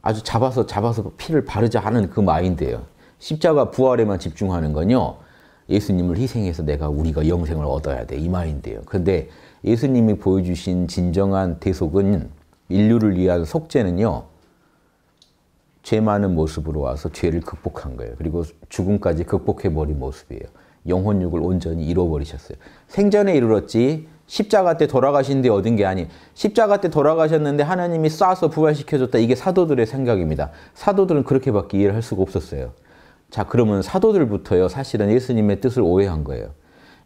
아주 잡아서 잡아서 피를 바르자 하는 그 마인드예요. 십자가 부활에만 집중하는 건요. 예수님을 희생해서 내가 우리가 영생을 얻어야 돼. 이 마인드예요. 근데 예수님이 보여주신 진정한 대속은 인류를 위한 속죄는요. 죄 많은 모습으로 와서 죄를 극복한 거예요. 그리고 죽음까지 극복해버린 모습이에요. 영혼육을 온전히 잃어버리셨어요. 생전에 이르렀지 십자가 때 돌아가신 데 얻은 게 아니 십자가 때 돌아가셨는데 하나님이 쏴서 부활시켜줬다. 이게 사도들의 생각입니다. 사도들은 그렇게밖에 이해를 할 수가 없었어요. 자 그러면 사도들부터요. 사실은 예수님의 뜻을 오해한 거예요.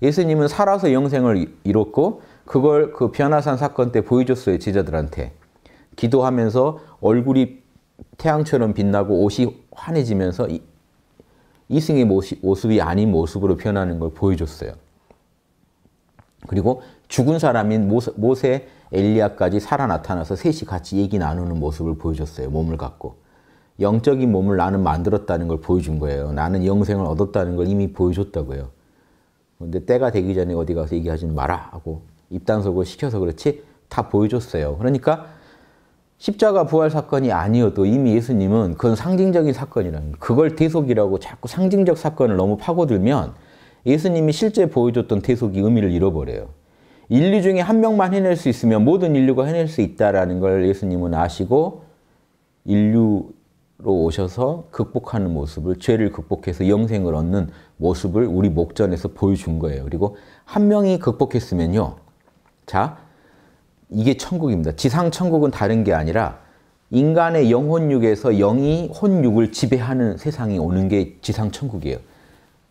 예수님은 살아서 영생을 잃었고 그걸 그 변화산 사건 때 보여줬어요. 제자들한테. 기도하면서 얼굴이 태양처럼 빛나고 옷이 환해지면서 이승의 모습, 이 아닌 모습으로 변하는 걸 보여줬어요. 그리고 죽은 사람인 모세, 엘리야까지 살아 나타나서 셋이 같이 얘기 나누는 모습을 보여줬어요. 몸을 갖고. 영적인 몸을 나는 만들었다는 걸 보여준 거예요. 나는 영생을 얻었다는 걸 이미 보여줬다고요. 근데 때가 되기 전에 어디 가서 얘기하지 마라 하고 입단속을 시켜서 그렇지 다 보여줬어요. 그러니까 십자가 부활 사건이 아니어도 이미 예수님은 그건 상징적인 사건이라는 그걸 대속이라고 자꾸 상징적 사건을 너무 파고들면 예수님이 실제 보여줬던 대속이 의미를 잃어버려요. 인류 중에 한 명만 해낼 수 있으면 모든 인류가 해낼 수 있다라는 걸 예수님은 아시고 인류로 오셔서 극복하는 모습을 죄를 극복해서 영생을 얻는 모습을 우리 목전에서 보여준 거예요. 그리고 한 명이 극복했으면요. 자, 이게 천국입니다. 지상 천국은 다른 게 아니라 인간의 영혼육에서 영이 혼육을 지배하는 세상이 오는 게 지상 천국이에요.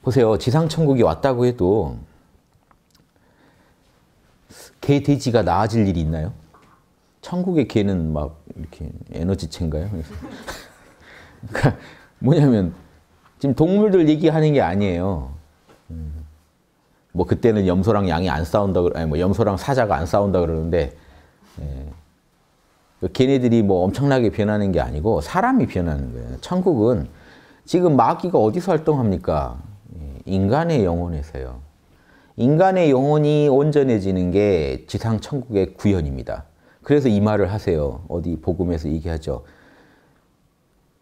보세요. 지상 천국이 왔다고 해도 개 돼지가 나아질 일이 있나요? 천국의 개는 막 이렇게 에너지체인가요? [laughs] 그러니까 뭐냐면 지금 동물들 얘기하는 게 아니에요. 음. 뭐 그때는 염소랑 양이 안 싸운다, 아니 뭐 염소랑 사자가 안 싸운다 그러는데 그러니까 걔네들이 뭐 엄청나게 변하는 게 아니고 사람이 변하는 거예요. 천국은 지금 마귀가 어디서 활동합니까? 예, 인간의 영혼에서요. 인간의 영혼이 온전해지는 게 지상 천국의 구현입니다. 그래서 이 말을 하세요. 어디 복음에서 얘기하죠.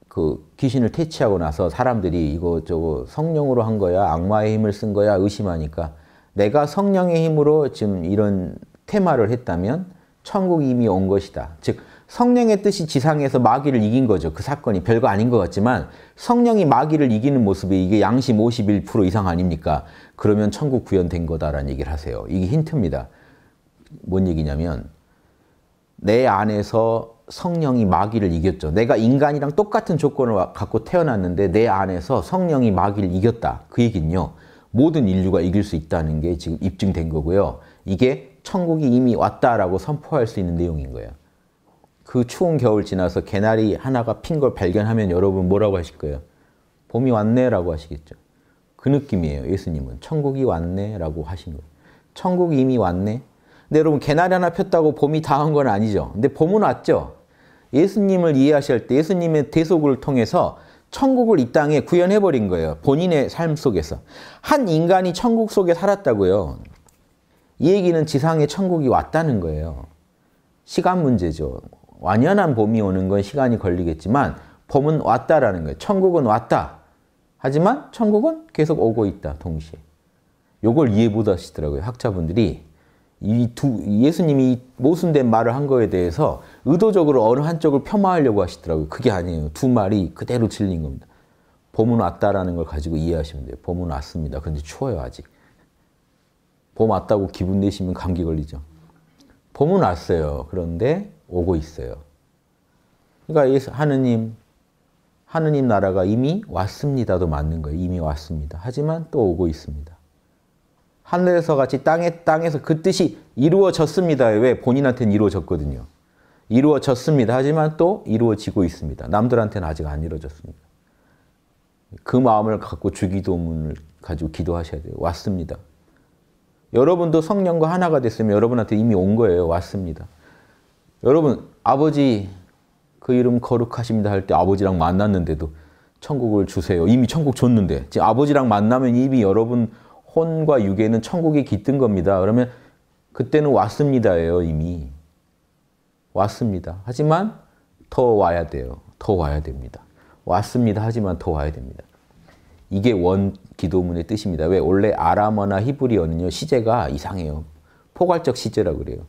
그 귀신을 퇴치하고 나서 사람들이 이거 저거 성령으로 한 거야, 악마의 힘을 쓴 거야 의심하니까 내가 성령의 힘으로 지금 이런 테마를 했다면 천국이 이미 온 것이다. 즉 성령의 뜻이 지상에서 마귀를 이긴 거죠. 그 사건이 별거 아닌 것 같지만 성령이 마귀를 이기는 모습이 이게 양심 51% 이상 아닙니까? 그러면 천국 구현된 거다라는 얘기를 하세요. 이게 힌트입니다. 뭔 얘기냐면 내 안에서 성령이 마귀를 이겼죠. 내가 인간이랑 똑같은 조건을 갖고 태어났는데 내 안에서 성령이 마귀를 이겼다. 그 얘기는요. 모든 인류가 이길 수 있다는 게 지금 입증된 거고요. 이게 천국이 이미 왔다라고 선포할 수 있는 내용인 거예요. 그 추운 겨울 지나서 개나리 하나가 핀 걸 발견하면 여러분 뭐라고 하실 거예요? 봄이 왔네라고 하시겠죠. 그 느낌이에요. 예수님은 천국이 왔네라고 하신 거예요. 천국이 이미 왔네. 근데 여러분 개나리 하나 폈다고 봄이 다한 건 아니죠. 근데 봄은 왔죠. 예수님을 이해하실 때 예수님의 대속을 통해서 천국을 이 땅에 구현해 버린 거예요. 본인의 삶 속에서 한 인간이 천국 속에 살았다고요. 이 얘기는 지상의 천국이 왔다는 거예요. 시간 문제죠. 완연한 봄이 오는 건 시간이 걸리겠지만 봄은 왔다라는 거예요. 천국은 왔다. 하지만 천국은 계속 오고 있다. 동시에. 요걸 이해 못 하시더라고요. 학자분들이 이 두, 예수님이 모순된 말을 한 거에 대해서 의도적으로 어느 한쪽을 폄하하려고 하시더라고요. 그게 아니에요. 두 말이 그대로 질린 겁니다. 봄은 왔다라는 걸 가지고 이해하시면 돼요. 봄은 왔습니다. 근데 추워요, 아직. 봄 왔다고 기분 내시면 감기 걸리죠. 봄은 왔어요. 그런데 오고 있어요. 그러니까 하느님, 하느님 나라가 이미 왔습니다도 맞는 거예요. 이미 왔습니다. 하지만 또 오고 있습니다. 하늘에서 같이 땅에, 땅에서 그 뜻이 이루어졌습니다. 왜? 본인한테는 이루어졌거든요. 이루어졌습니다. 하지만 또 이루어지고 있습니다. 남들한테는 아직 안 이루어졌습니다. 그 마음을 갖고 주기도문을 가지고 기도하셔야 돼요. 왔습니다. 여러분도 성령과 하나가 됐으면 여러분한테 이미 온 거예요. 왔습니다. 여러분 아버지 그 이름 거룩하십니다 할 때 아버지랑 만났는데도 천국을 주세요. 이미 천국 줬는데 지금 아버지랑 만나면 이미 여러분 혼과 육에는 천국이 깃든 겁니다. 그러면 그때는 왔습니다예요. 이미 왔습니다. 하지만 더 와야 돼요. 더 와야 됩니다. 왔습니다. 하지만 더 와야 됩니다. 이게 원, 기도문의 뜻입니다. 왜? 원래 아람어나 히브리어는요, 시제가 이상해요. 포괄적 시제라고 그래요.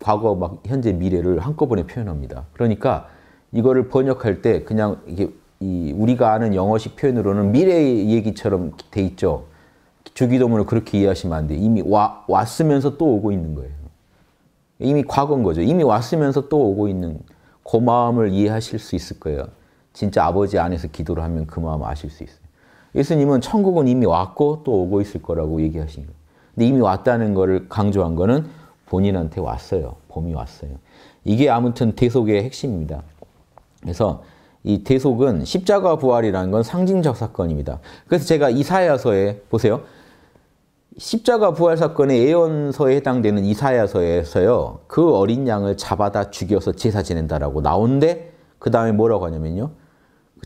과거, 막 현재, 미래를 한꺼번에 표현합니다. 그러니까 이거를 번역할 때 그냥 이게 우리가 아는 영어식 표현으로는 미래의 얘기처럼 돼 있죠. 주기도문을 그렇게 이해하시면 안 돼. 이미 와, 왔으면서 또 오고 있는 거예요. 이미 과거인 거죠. 이미 왔으면서 또 오고 있는 그 마음을 이해하실 수 있을 거예요. 진짜 아버지 안에서 기도를 하면 그 마음 아실 수 있어요. 예수님은 천국은 이미 왔고 또 오고 있을 거라고 얘기하신 거예요. 근데 이미 왔다는 것을 강조한 거는 본인한테 왔어요. 봄이 왔어요. 이게 아무튼 대속의 핵심입니다. 그래서 이 대속은 십자가 부활이라는 건 상징적 사건입니다. 그래서 제가 이사야서에 보세요. 십자가 부활 사건의 예언서에 해당되는 이사야서에서요. 그 어린 양을 잡아다 죽여서 제사 지낸다라고 나온데 그 다음에 뭐라고 하냐면요.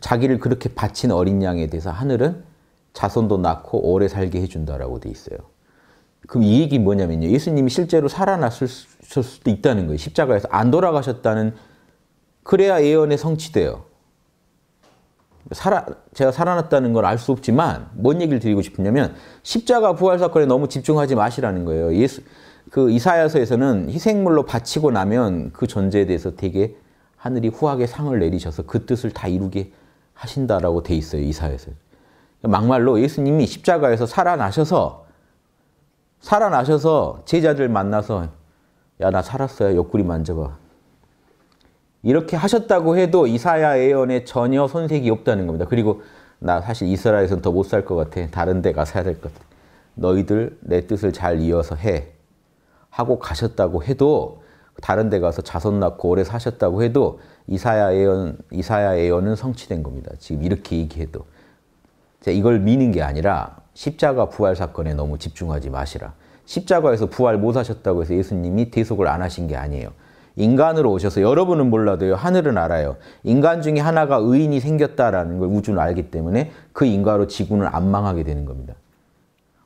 자기를 그렇게 바친 어린 양에 대해서 하늘은 자손도 낳고 오래 살게 해준다라고 돼 있어요. 그럼 이 얘기 뭐냐면요. 예수님이 실제로 살아났을 수도 있다는 거예요. 십자가에서 안 돌아가셨다는 그래야 예언에 성취돼요. 살아, 제가 살아났다는 걸 알 수 없지만 뭔 얘기를 드리고 싶으냐면 십자가 부활 사건에 너무 집중하지 마시라는 거예요. 예수 그 이사야서에서는 희생물로 바치고 나면 그 존재에 대해서 되게 하늘이 후하게 상을 내리셔서 그 뜻을 다 이루게 하신다라고 돼 있어요. 이사에서. 막말로 예수님이 십자가에서 살아나셔서 살아나셔서 제자들 만나서 야 나 살았어요. 옆구리 만져봐. 이렇게 하셨다고 해도 이사야 예언에 전혀 손색이 없다는 겁니다. 그리고 나 사실 이스라엘에서는 더 못 살 것 같아. 다른 데 가서 야될 것 같아. 너희들 내 뜻을 잘 이어서 해. 하고 가셨다고 해도 다른 데 가서 자손 낳고 오래 사셨다고 해도 이사야 예언, 이사야 예언은 성취된 겁니다. 지금 이렇게 얘기해도. 이걸 미는 게 아니라 십자가 부활 사건에 너무 집중하지 마시라. 십자가에서 부활 못 하셨다고 해서 예수님이 대속을 안 하신 게 아니에요. 인간으로 오셔서 여러분은 몰라도요. 하늘은 알아요. 인간 중에 하나가 의인이 생겼다라는 걸 우주는 알기 때문에 그 인과로 지구는 안 망하게 되는 겁니다.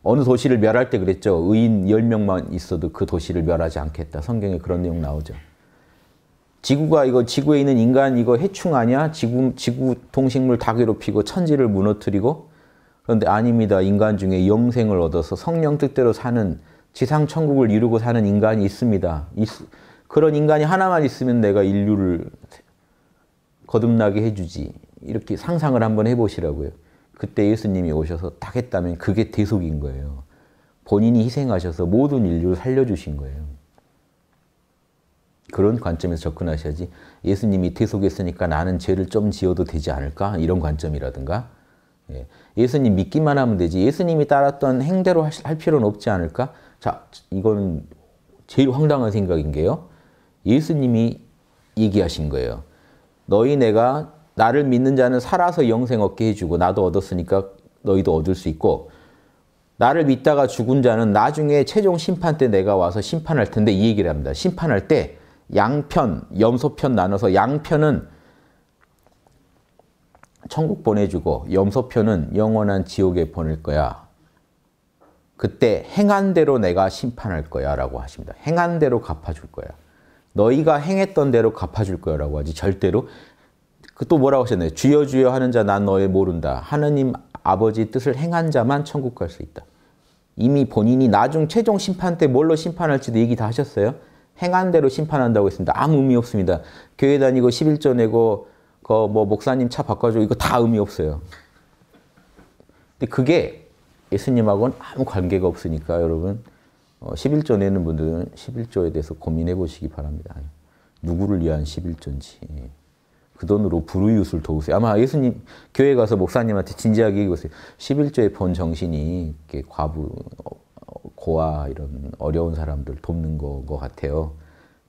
어느 도시를 멸할 때 그랬죠. 의인 1명만 있어도 그 도시를 멸하지 않겠다. 성경에 그런 내용 나오죠. 지구가 이거 지구에 있는 인간 이거 해충아니야? 지구 지구 동식물 다 괴롭히고 천지를 무너뜨리고 그런데 아닙니다. 인간 중에 영생을 얻어서 성령 뜻대로 사는 지상 천국을 이루고 사는 인간이 있습니다. 있, 그런 인간이 하나만 있으면 내가 인류를 거듭나게 해주지. 이렇게 상상을 한번 해보시라고요. 그때 예수님이 오셔서 딱 했다면 그게 대속인 거예요. 본인이 희생하셔서 모든 인류를 살려주신 거예요. 그런 관점에서 접근하셔야지 예수님이 태속했으니까 나는 죄를 좀 지어도 되지 않을까? 이런 관점이라든가 예. 수님 믿기만 하면 되지 예수님이 따랐던 행대로 할 필요는 없지 않을까? 자, 이건 제일 황당한 생각인 게요. 예수님이 얘기하신 거예요. 너희 내가 나를 믿는 자는 살아서 영생 얻게 해주고 나도 얻었으니까 너희도 얻을 수 있고 나를 믿다가 죽은 자는 나중에 최종 심판 때 내가 와서 심판할 텐데 이 얘기를 합니다. 심판할 때 양편, 염소편 나눠서 양편은 천국 보내주고 염소편은 영원한 지옥에 보낼 거야. 그때 행한 대로 내가 심판할 거야 라고 하십니다. 행한 대로 갚아줄 거야. 너희가 행했던 대로 갚아줄 거야 라고 하지 절대로 그 또 뭐라고 하셨나요? 주여 주여 하는 자 난 너의 모른다. 하느님 아버지 뜻을 행한 자만 천국 갈 수 있다. 이미 본인이 나중 최종 심판 때 뭘로 심판할지도 얘기 다 하셨어요. 행한대로 심판한다고 했습니다. 아무 의미 없습니다. 교회 다니고 11조 내고 그 뭐 목사님 차 바꿔주고 이거 다 의미 없어요. 근데 그게 예수님하고는 아무 관계가 없으니까 여러분 11조 어, 내는 분들은 11조에 대해서 고민해 보시기 바랍니다. 누구를 위한 11조인지. 예. 그 돈으로 불우이웃을 도우세요. 아마 예수님 교회 가서 목사님한테 진지하게 얘기했어요. 11조의 본 정신이 과부 어, 고아 이런 어려운 사람들 돕는 거, 같아요.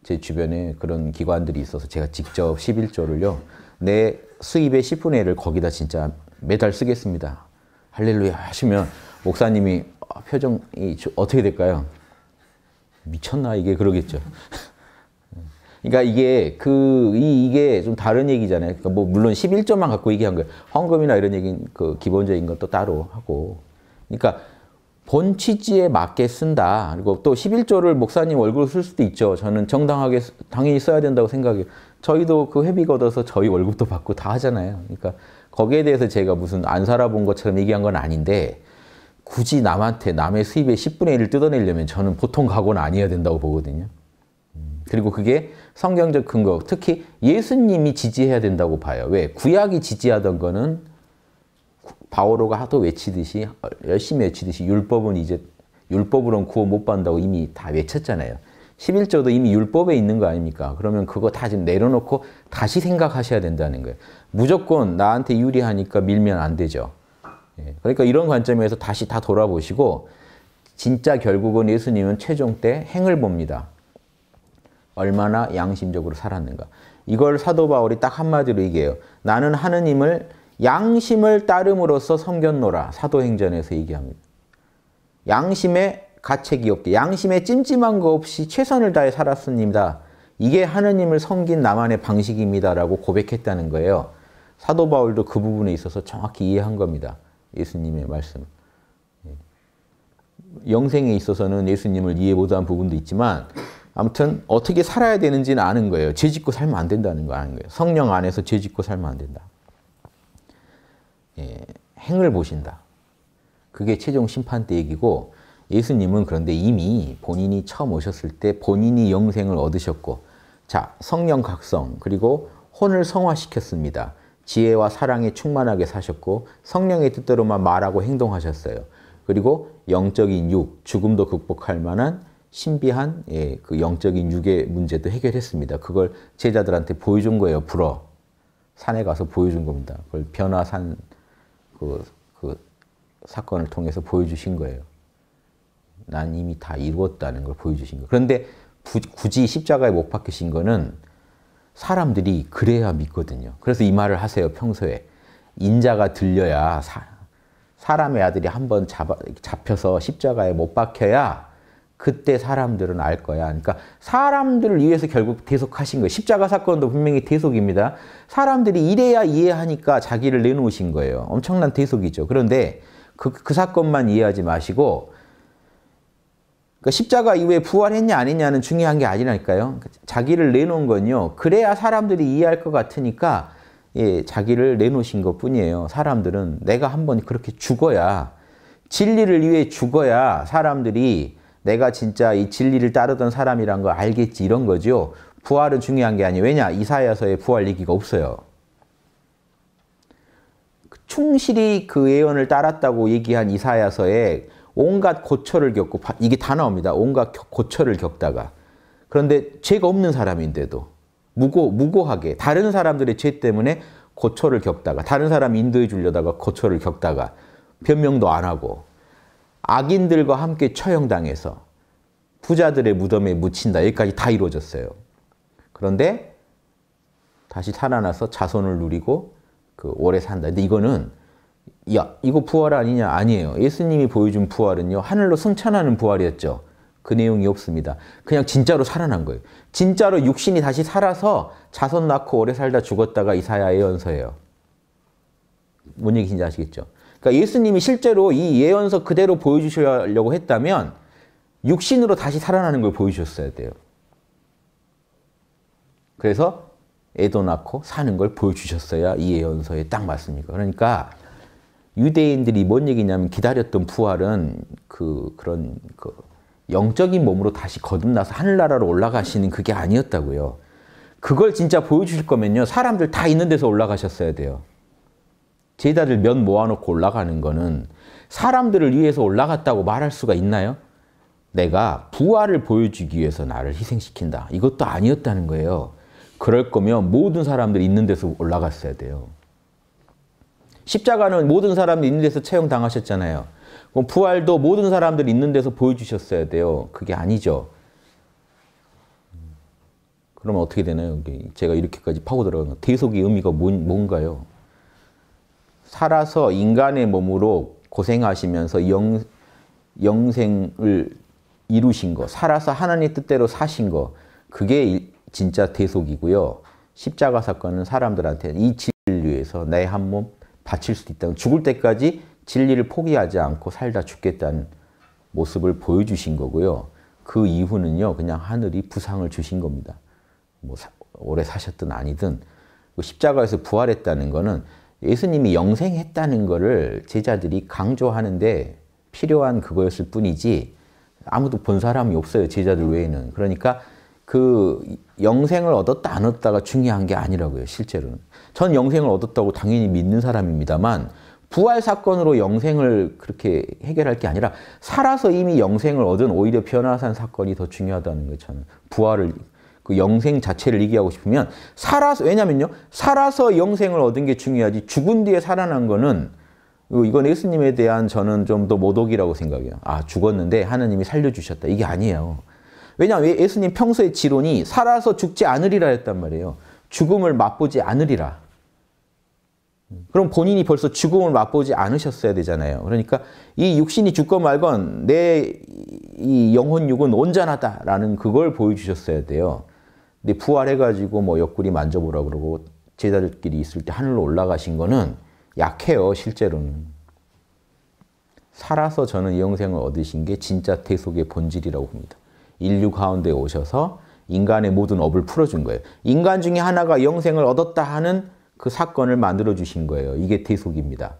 제 주변에 그런 기관들이 있어서 제가 직접 11조를요. 내 수입의 10분의 1을 거기다 진짜 매달 쓰겠습니다. 할렐루야 하시면 목사님이 아, 표정이 어떻게 될까요? 미쳤나 이게 그러겠죠. 그러니까 이게 그 이, 이게 좀 다른 얘기잖아요. 그러니까 뭐 물론 11조만 갖고 얘기한 거예요. 헌금이나 이런 얘기는 그 기본적인 것도 따로 하고. 그러니까 본 취지에 맞게 쓴다. 그리고 또 11조를 목사님 월급으로 쓸 수도 있죠. 저는 정당하게 당연히 써야 된다고 생각해요. 저희도 그 회비 걷어서 저희 월급도 받고 다 하잖아요. 그러니까 거기에 대해서 제가 무슨 안 살아본 것처럼 얘기한 건 아닌데 굳이 남한테 남의 수입의 10분의 1을 뜯어내려면 저는 보통 각오는 아니어야 된다고 보거든요. 음, 그리고 그게 성경적 근거, 특히 예수님이 지지해야 된다고 봐요. 왜? 구약이 지지하던 거는 바오로가 하도 외치듯이 열심히 외치듯이 율법은 이제 율법으로는 구원 못 받는다고 이미 다 외쳤잖아요. 11조도 이미 율법에 있는 거 아닙니까? 그러면 그거 다 지금 내려놓고 다시 생각하셔야 된다는 거예요. 무조건 나한테 유리하니까 밀면 안 되죠. 예, 그러니까 이런 관점에서 다시 다 돌아보시고 진짜 결국은 예수님은 최종 때 행을 봅니다. 얼마나 양심적으로 살았는가. 이걸 사도 바울이 딱 한마디로 얘기해요. 나는 하느님을 양심을 따름으로써 섬겼노라. 사도행전에서 얘기합니다. 양심의 가책이 없게, 양심의 찜찜한 거 없이 최선을 다해 살았습니다. 이게 하느님을 섬긴 나만의 방식입니다라고 고백했다는 거예요. 사도 바울도 그 부분에 있어서 정확히 이해한 겁니다. 예수님의 말씀. 예. 영생에 있어서는 예수님을 이해 못 한 부분도 있지만 아무튼 어떻게 살아야 되는지는 아는 거예요. 죄 짓고 살면 안 된다는 거 아는 거예요. 성령 안에서 죄 짓고 살면 안 된다. 예, 행을 보신다. 그게 최종 심판 때 얘기고 예수님은 그런데 이미 본인이 처음 오셨을 때 본인이 영생을 얻으셨고 자 성령 각성 그리고 혼을 성화시켰습니다. 지혜와 사랑에 충만하게 사셨고 성령의 뜻대로만 말하고 행동하셨어요. 그리고 영적인 육, 죽음도 극복할 만한 신비한 예, 그 영적인 육의 문제도 해결했습니다. 그걸 제자들한테 보여준 거예요. 불어 산에 가서 보여준 겁니다. 그걸 변화산 그, 그 사건을 통해서 보여주신 거예요. 난 이미 다 이루었다는 걸 보여주신 거예요. 그런데 부, 굳이 십자가에 못 박히신 거는 사람들이 그래야 믿거든요. 그래서 이 말을 하세요, 평소에. 인자가 들려야 사, 람의 아들이 한번 잡혀서 십자가에 못 박혀야 그때 사람들은 알 거야. 그러니까 사람들을 위해서 결국 대속하신 거예요. 십자가 사건도 분명히 대속입니다. 사람들이 이래야 이해하니까 자기를 내놓으신 거예요. 엄청난 대속이죠. 그런데 그, 그 사건만 이해하지 마시고 그러니까 십자가 이후에 부활했냐 안 했냐는 중요한 게 아니라니까요. 그러니까 자기를 내놓은 건요. 그래야 사람들이 이해할 것 같으니까 예, 자기를 내놓으신 것뿐이에요. 사람들은 내가 한번 그렇게 죽어야 진리를 위해 죽어야 사람들이 내가 진짜 이 진리를 따르던 사람이란 걸 알겠지 이런 거죠. 부활은 중요한 게 아니에요. 왜냐? 이사야서에 부활 얘기가 없어요. 충실히 그 예언을 따랐다고 얘기한 이사야서에 온갖 고초를 겪고 이게 다 나옵니다. 온갖 고초를 겪다가 그런데 죄가 없는 사람인데도 무고 무고하게 다른 사람들의 죄 때문에 고초를 겪다가 다른 사람 인도해 주려다가 고초를 겪다가 변명도 안 하고 악인들과 함께 처형당해서 부자들의 무덤에 묻힌다. 여기까지 다 이루어졌어요. 그런데 다시 살아나서 자손을 누리고 그 오래 산다. 근데 이거는 야, 이거 부활 아니냐? 아니에요. 예수님이 보여준 부활은요. 하늘로 승천하는 부활이었죠. 그 내용이 없습니다. 그냥 진짜로 살아난 거예요. 진짜로 육신이 다시 살아서 자손 낳고 오래 살다 죽었다가 이사야의 연서예요. 뭔 얘기인지 아시겠죠? 그러니까 예수님이 실제로 이 예언서 그대로 보여주시려고 했다면 육신으로 다시 살아나는 걸 보여주셨어야 돼요. 그래서 애도 낳고 사는 걸 보여주셨어야 이 예언서에 딱 맞습니까? 그러니까 유대인들이 뭔 얘기냐면 기다렸던 부활은 그 그런 그 영적인 몸으로 다시 거듭나서 하늘나라로 올라가시는 그게 아니었다고요. 그걸 진짜 보여주실 거면요. 사람들 다 있는 데서 올라가셨어야 돼요. 제자들 몇 모아놓고 올라가는 거는 사람들을 위해서 올라갔다고 말할 수가 있나요? 내가 부활을 보여주기 위해서 나를 희생시킨다. 이것도 아니었다는 거예요. 그럴 거면 모든 사람들이 있는 데서 올라갔어야 돼요. 십자가는 모든 사람들이 있는 데서 채용당하셨잖아요. 그럼 부활도 모든 사람들이 있는 데서 보여주셨어야 돼요. 그게 아니죠. 그러면 어떻게 되나요? 제가 이렇게까지 파고 들어가는 대속의 의미가 뭔, 뭔가요? 살아서 인간의 몸으로 고생하시면서 영, 영생을 이루신 거, 살아서 하나님 뜻대로 사신 거, 그게 진짜 대속이고요. 십자가 사건은 사람들한테 이 진리에서 내 한 몸 바칠 수도 있다는, 죽을 때까지 진리를 포기하지 않고 살다 죽겠다는 모습을 보여주신 거고요. 그 이후는요, 그냥 하늘이 부상을 주신 겁니다. 뭐, 사, 오래 사셨든 아니든. 그 십자가에서 부활했다는 거는 예수님이 영생했다는 것을 제자들이 강조하는데 필요한 그거였을 뿐이지 아무도 본 사람이 없어요. 제자들 외에는. 그러니까 그 영생을 얻었다 안 얻었다가 중요한 게 아니라고요. 실제로는. 전 영생을 얻었다고 당연히 믿는 사람입니다만 부활 사건으로 영생을 그렇게 해결할 게 아니라 살아서 이미 영생을 얻은 오히려 변화산 사건이 더 중요하다는 거 저는 부활을 그 영생 자체를 얘기하고 싶으면 살아서 왜냐면요 살아서 영생을 얻은 게 중요하지 죽은 뒤에 살아난 거는 그 이건 예수님에 대한 저는 좀 더 모독이라고 생각해요. 아 죽었는데 하느님이 살려주셨다 이게 아니에요. 왜냐하면 예수님 평소의 지론이 살아서 죽지 않으리라 했단 말이에요. 죽음을 맛보지 않으리라. 그럼 본인이 벌써 죽음을 맛보지 않으셨어야 되잖아요. 그러니까 이 육신이 죽건 말건 내 이 영혼육은 온전하다라는 그걸 보여주셨어야 돼요. 근데 부활해가지고 뭐 옆구리 만져보라 그러고 제자들끼리 있을 때 하늘로 올라가신 거는 약해요, 실제로는. 살아서 저는 영생을 얻으신 게 진짜 태속의 본질이라고 봅니다. 인류 가운데 오셔서 인간의 모든 업을 풀어준 거예요. 인간 중에 하나가 영생을 얻었다 하는 그 사건을 만들어 주신 거예요. 이게 태속입니다.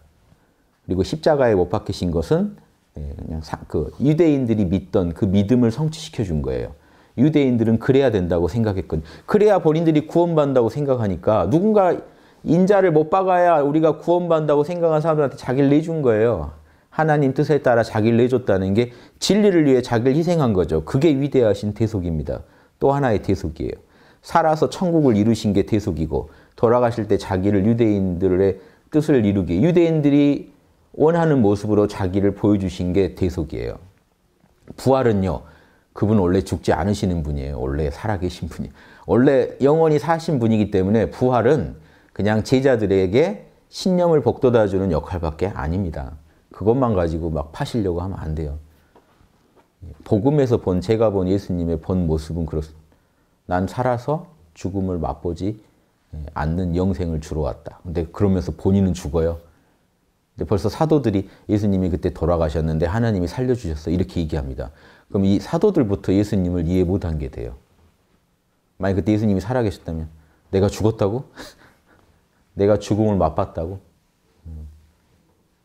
그리고 십자가에 못 박히신 것은 네, 그냥 그 유대인들이 믿던 그 믿음을 성취시켜 준 거예요. 유대인들은 그래야 된다고 생각했거든. 그래야 본인들이 구원받는다고 생각하니까 누군가 인자를 못 박아야 우리가 구원받는다고 생각한 사람들한테 자기를 내준 거예요. 하나님 뜻에 따라 자기를 내줬다는 게 진리를 위해 자기를 희생한 거죠. 그게 위대하신 대속입니다. 또 하나의 대속이에요. 살아서 천국을 이루신 게 대속이고 돌아가실 때 자기를 유대인들의 뜻을 이루게 유대인들이 원하는 모습으로 자기를 보여주신 게 대속이에요. 부활은요. 그분 원래 죽지 않으시는 분이에요. 원래 살아계신 분이. 원래 영원히 사신 분이기 때문에 부활은 그냥 제자들에게 신념을 복돋아주는 역할밖에 아닙니다. 그것만 가지고 막 파시려고 하면 안 돼요. 복음에서 본 제가 본 예수님의 본 모습은 그렇습니다. 난 살아서 죽음을 맛보지 예, 않는 영생을 주러 왔다. 근데 그러면서 본인은 죽어요. 근데 벌써 사도들이 예수님이 그때 돌아가셨는데 하나님이 살려주셨어. 이렇게 얘기합니다. 그럼 이 사도들부터 예수님을 이해 못 한 게 돼요. 만약 그때 예수님이 살아계셨다면 내가 죽었다고? [laughs] 내가 죽음을 맛봤다고? 음.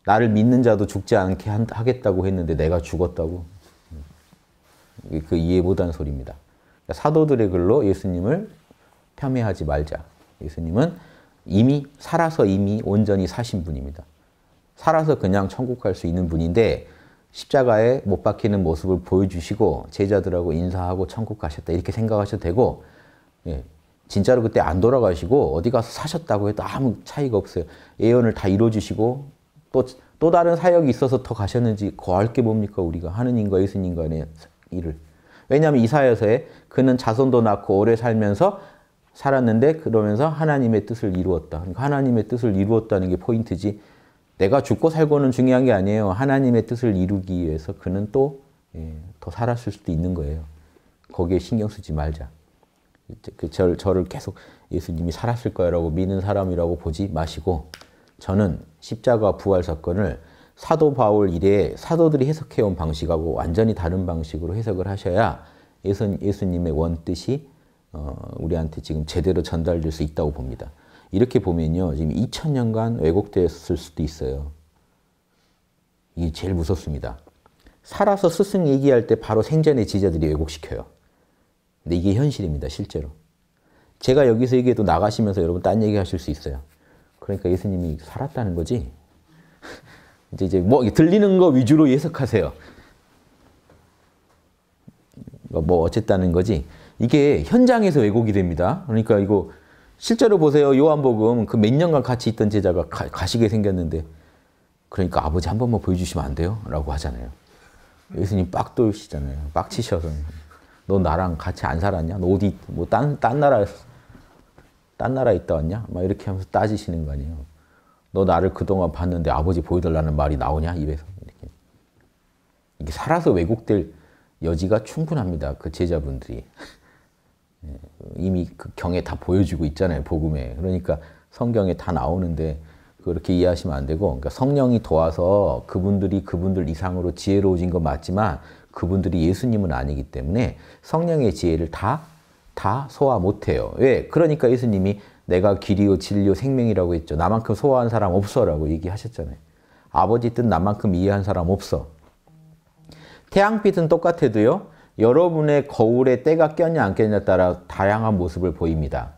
나를 믿는 자도 죽지 않게 하겠다고 했는데 내가 죽었다고? 음. 그 이해 못 한 소리입니다. 그러니까 사도들의 글로 예수님을 폄훼하지 말자. 예수님은 이미 살아서 이미 온전히 사신 분입니다. 살아서 그냥 천국 갈 수 있는 분인데 십자가에 못 박히는 모습을 보여주시고 제자들하고 인사하고 천국 가셨다 이렇게 생각하셔도 되고 예, 진짜로 그때 안 돌아가시고 어디 가서 사셨다고 해도 아무 차이가 없어요. 예언을 다 이뤄주시고 또, 또 다른 사역이 있어서 더 가셨는지 거할 게 뭡니까 우리가 하느님과 예수님과의 일을. 왜냐하면 이사여서에 그는 자손도 낳고 오래 살면서 살았는데 그러면서 하나님의 뜻을 이루었다. 그러니까 하나님의 뜻을 이루었다는 게 포인트지. 내가 죽고 살고는 중요한 게 아니에요. 하나님의 뜻을 이루기 위해서 그는 또더 예, 살았을 수도 있는 거예요. 거기에 신경 쓰지 말자. 그 절, 저를 계속 예수님이 살았을 거라고 믿는 사람이라고 보지 마시고 저는 십자가 부활 사건을 사도 바울 이래 사도들이 해석해온 방식하고 완전히 다른 방식으로 해석을 하셔야 예수, 예수님의 원뜻이 어, 우리한테 지금 제대로 전달될 수 있다고 봅니다. 이렇게 보면요. 지금 2000년간 왜곡되었을 수도 있어요. 이게 제일 무섭습니다. 살아서 스승 얘기할 때 바로 생전의 지자들이 왜곡시켜요. 근데 이게 현실입니다, 실제로. 제가 여기서 얘기해도 나가시면서 여러분 딴 얘기 하실 수 있어요. 그러니까 예수님이 살았다는 거지. [laughs] 이제, 이제 뭐 들리는 거 위주로 해석하세요. 뭐 어쨌다는 거지. 이게 현장에서 왜곡이 됩니다. 그러니까 이거 실제로 보세요. 요한복음 그 몇 년간 같이 있던 제자가 가, 시게 생겼는데 그러니까 아버지 한 번만 보여주시면 안 돼요? 라고 하잖아요. 예수님 빡 돌시잖아요. 빡 치셔서 너 나랑 같이 안 살았냐? 너 어디 뭐 딴 딴 나라 딴 나라 있다 왔냐? 막 이렇게 하면서 따지시는 거 아니에요. 너 나를 그동안 봤는데 아버지 보여달라는 말이 나오냐? 입에서 이렇게. 이게 살아서 왜곡될 여지가 충분합니다. 그 제자분들이. 이미 그 경에 다보여지고 있잖아요. 복음에. 그러니까 성경에 다 나오는데 그렇게 이해하시면 안 되고 그러니까 성령이 도와서 그분들이 그분들 이상으로 지혜로워진 건 맞지만 그분들이 예수님은 아니기 때문에 성령의 지혜를 다, 다 소화 못해요. 왜? 그러니까 예수님이 내가 길이요 진리요 생명이라고 했죠. 나만큼 소화한 사람 없어라고 얘기하셨잖아요. 아버지 뜻 나만큼 이해한 사람 없어. 태양빛은 똑같아도요. 여러분의 거울에 때가 꼈냐 안 꼈냐에 따라 다양한 모습을 보입니다.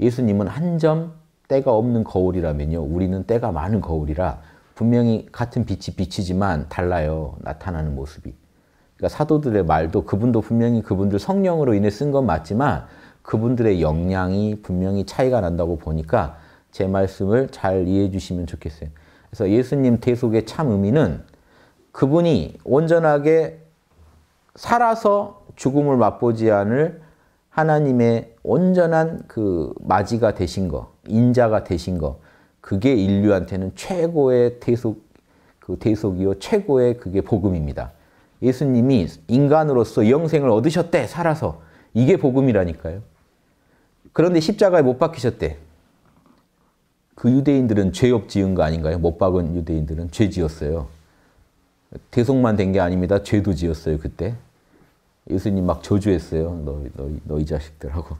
예수님은 한 점 때가 없는 거울이라면요. 우리는 때가 많은 거울이라 분명히 같은 빛이 비치지만 달라요. 나타나는 모습이. 그러니까 사도들의 말도 그분도 분명히 그분들 성령으로 인해 쓴 건 맞지만 그분들의 역량이 분명히 차이가 난다고 보니까 제 말씀을 잘 이해해 주시면 좋겠어요. 그래서 예수님 대속의 참 의미는 그분이 온전하게 살아서 죽음을 맛보지 않을 하나님의 온전한 그마지가 되신 거, 인자가 되신 거, 그게 인류한테는 최고의 대속, 그 대속이요. 최고의 그게 복음입니다. 예수님이 인간으로서 영생을 얻으셨대, 살아서. 이게 복음이라니까요. 그런데 십자가에 못 박히셨대. 그 유대인들은 죄업 지은 거 아닌가요? 못 박은 유대인들은 죄 지었어요. 대속만 된 게 아닙니다. 죄도 지었어요, 그때. 예수님 막 저주했어요. 너, 너, 너희 자식들하고.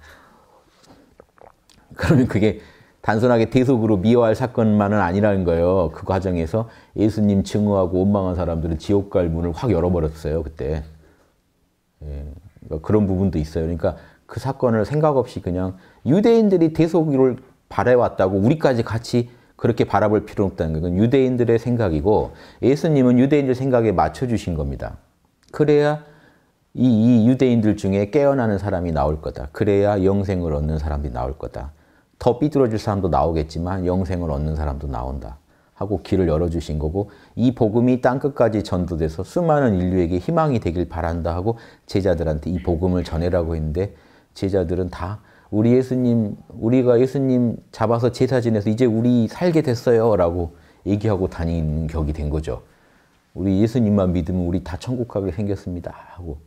그러면 그게 단순하게 대속으로 미워할 사건만은 아니라는 거예요. 그 과정에서 예수님 증오하고 원망한 사람들은 지옥 갈 문을 확 열어버렸어요. 그때. 예, 그러니까 그런 부분도 있어요. 그러니까 그 사건을 생각 없이 그냥 유대인들이 대속을 바래왔다고 우리까지 같이 그렇게 바라볼 필요는 없다는 건 유대인들의 생각이고 예수님은 유대인들 생각에 맞춰주신 겁니다. 그래야 이, 이 유대인들 중에 깨어나는 사람이 나올 거다. 그래야 영생을 얻는 사람이 나올 거다. 더 삐뚤어질 사람도 나오겠지만 영생을 얻는 사람도 나온다. 하고 길을 열어주신 거고 이 복음이 땅끝까지 전도돼서 수많은 인류에게 희망이 되길 바란다 하고 제자들한테 이 복음을 전해라고 했는데 제자들은 다 우리 예수님, 우리가 예수님 잡아서 제사 지내서 이제 우리 살게 됐어요 라고 얘기하고 다니는 격이 된 거죠. 우리 예수님만 믿으면 우리 다 천국 가게 생겼습니다 하고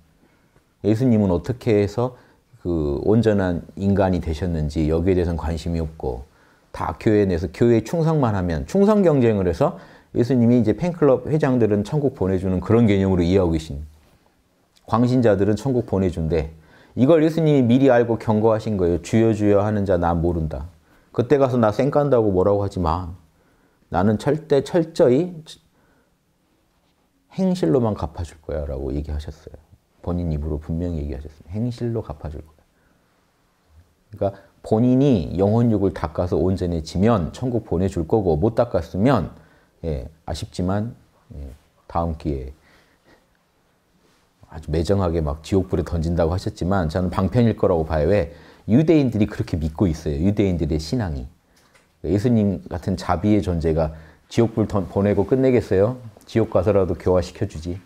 예수님은 어떻게 해서 그 온전한 인간이 되셨는지 여기에 대해서는 관심이 없고 다 교회 내에서 교회 충성만 하면 충성 경쟁을 해서 예수님이 이제 팬클럽 회장들은 천국 보내주는 그런 개념으로 이해하고 계신 광신자들은 천국 보내준대 이걸 예수님이 미리 알고 경고하신 거예요. 주여 주여 하는 자 나 모른다. 그때 가서 나 쌩깐다고 뭐라고 하지 마. 나는 절대 철저히 행실로만 갚아줄 거야 라고 얘기하셨어요. 본인 입으로 분명히 얘기하셨습니다. 행실로 갚아줄 거다. 그러니까 본인이 영혼육을 닦아서 온전해지면 천국 보내줄 거고 못 닦았으면 예, 아쉽지만 예, 다음 기회에 아주 매정하게 막 지옥불에 던진다고 하셨지만 저는 방편일 거라고 봐요. 왜? 유대인들이 그렇게 믿고 있어요. 유대인들의 신앙이. 예수님 같은 자비의 존재가 지옥불 보내고 끝내겠어요? 지옥 가서라도 교화시켜주지.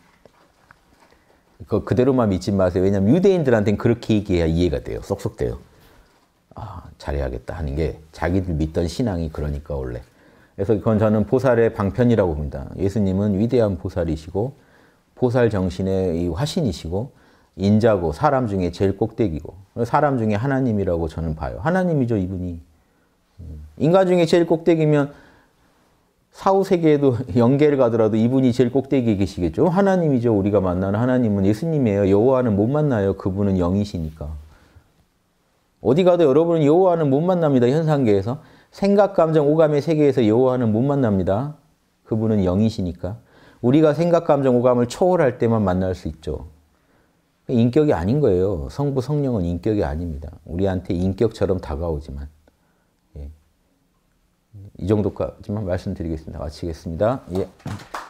그 그대로만 믿지 마세요. 왜냐면 유대인들한테는 그렇게 얘기해야 이해가 돼요. 쏙쏙 돼요. 아, 잘해야겠다 하는 게 자기들 믿던 신앙이 그러니까 원래. 그래서 그건 저는 보살의 방편이라고 봅니다. 예수님은 위대한 보살이시고 보살 정신의 화신이시고 인자고 사람 중에 제일 꼭대기고 사람 중에 하나님이라고 저는 봐요. 하나님이죠 이분이. 음. 인간 중에 제일 꼭대기면 사후 세계에도 [laughs] 연계를 가더라도 이분이 제일 꼭대기에 계시겠죠. 하나님이죠. 우리가 만나는 하나님은 예수님이에요. 여호와는 못 만나요. 그분은 영이시니까. 어디 가도 여러분은 여호와는 못 만납니다. 현상계에서 생각, 감정, 오감의 세계에서 여호와는 못 만납니다. 그분은 영이시니까. 우리가 생각, 감정, 오감을 초월할 때만 만날 수 있죠. 인격이 아닌 거예요. 성부, 성령은 인격이 아닙니다. 우리한테 인격처럼 다가오지만. 이 정도까지만 말씀드리겠습니다. 마치겠습니다. 예.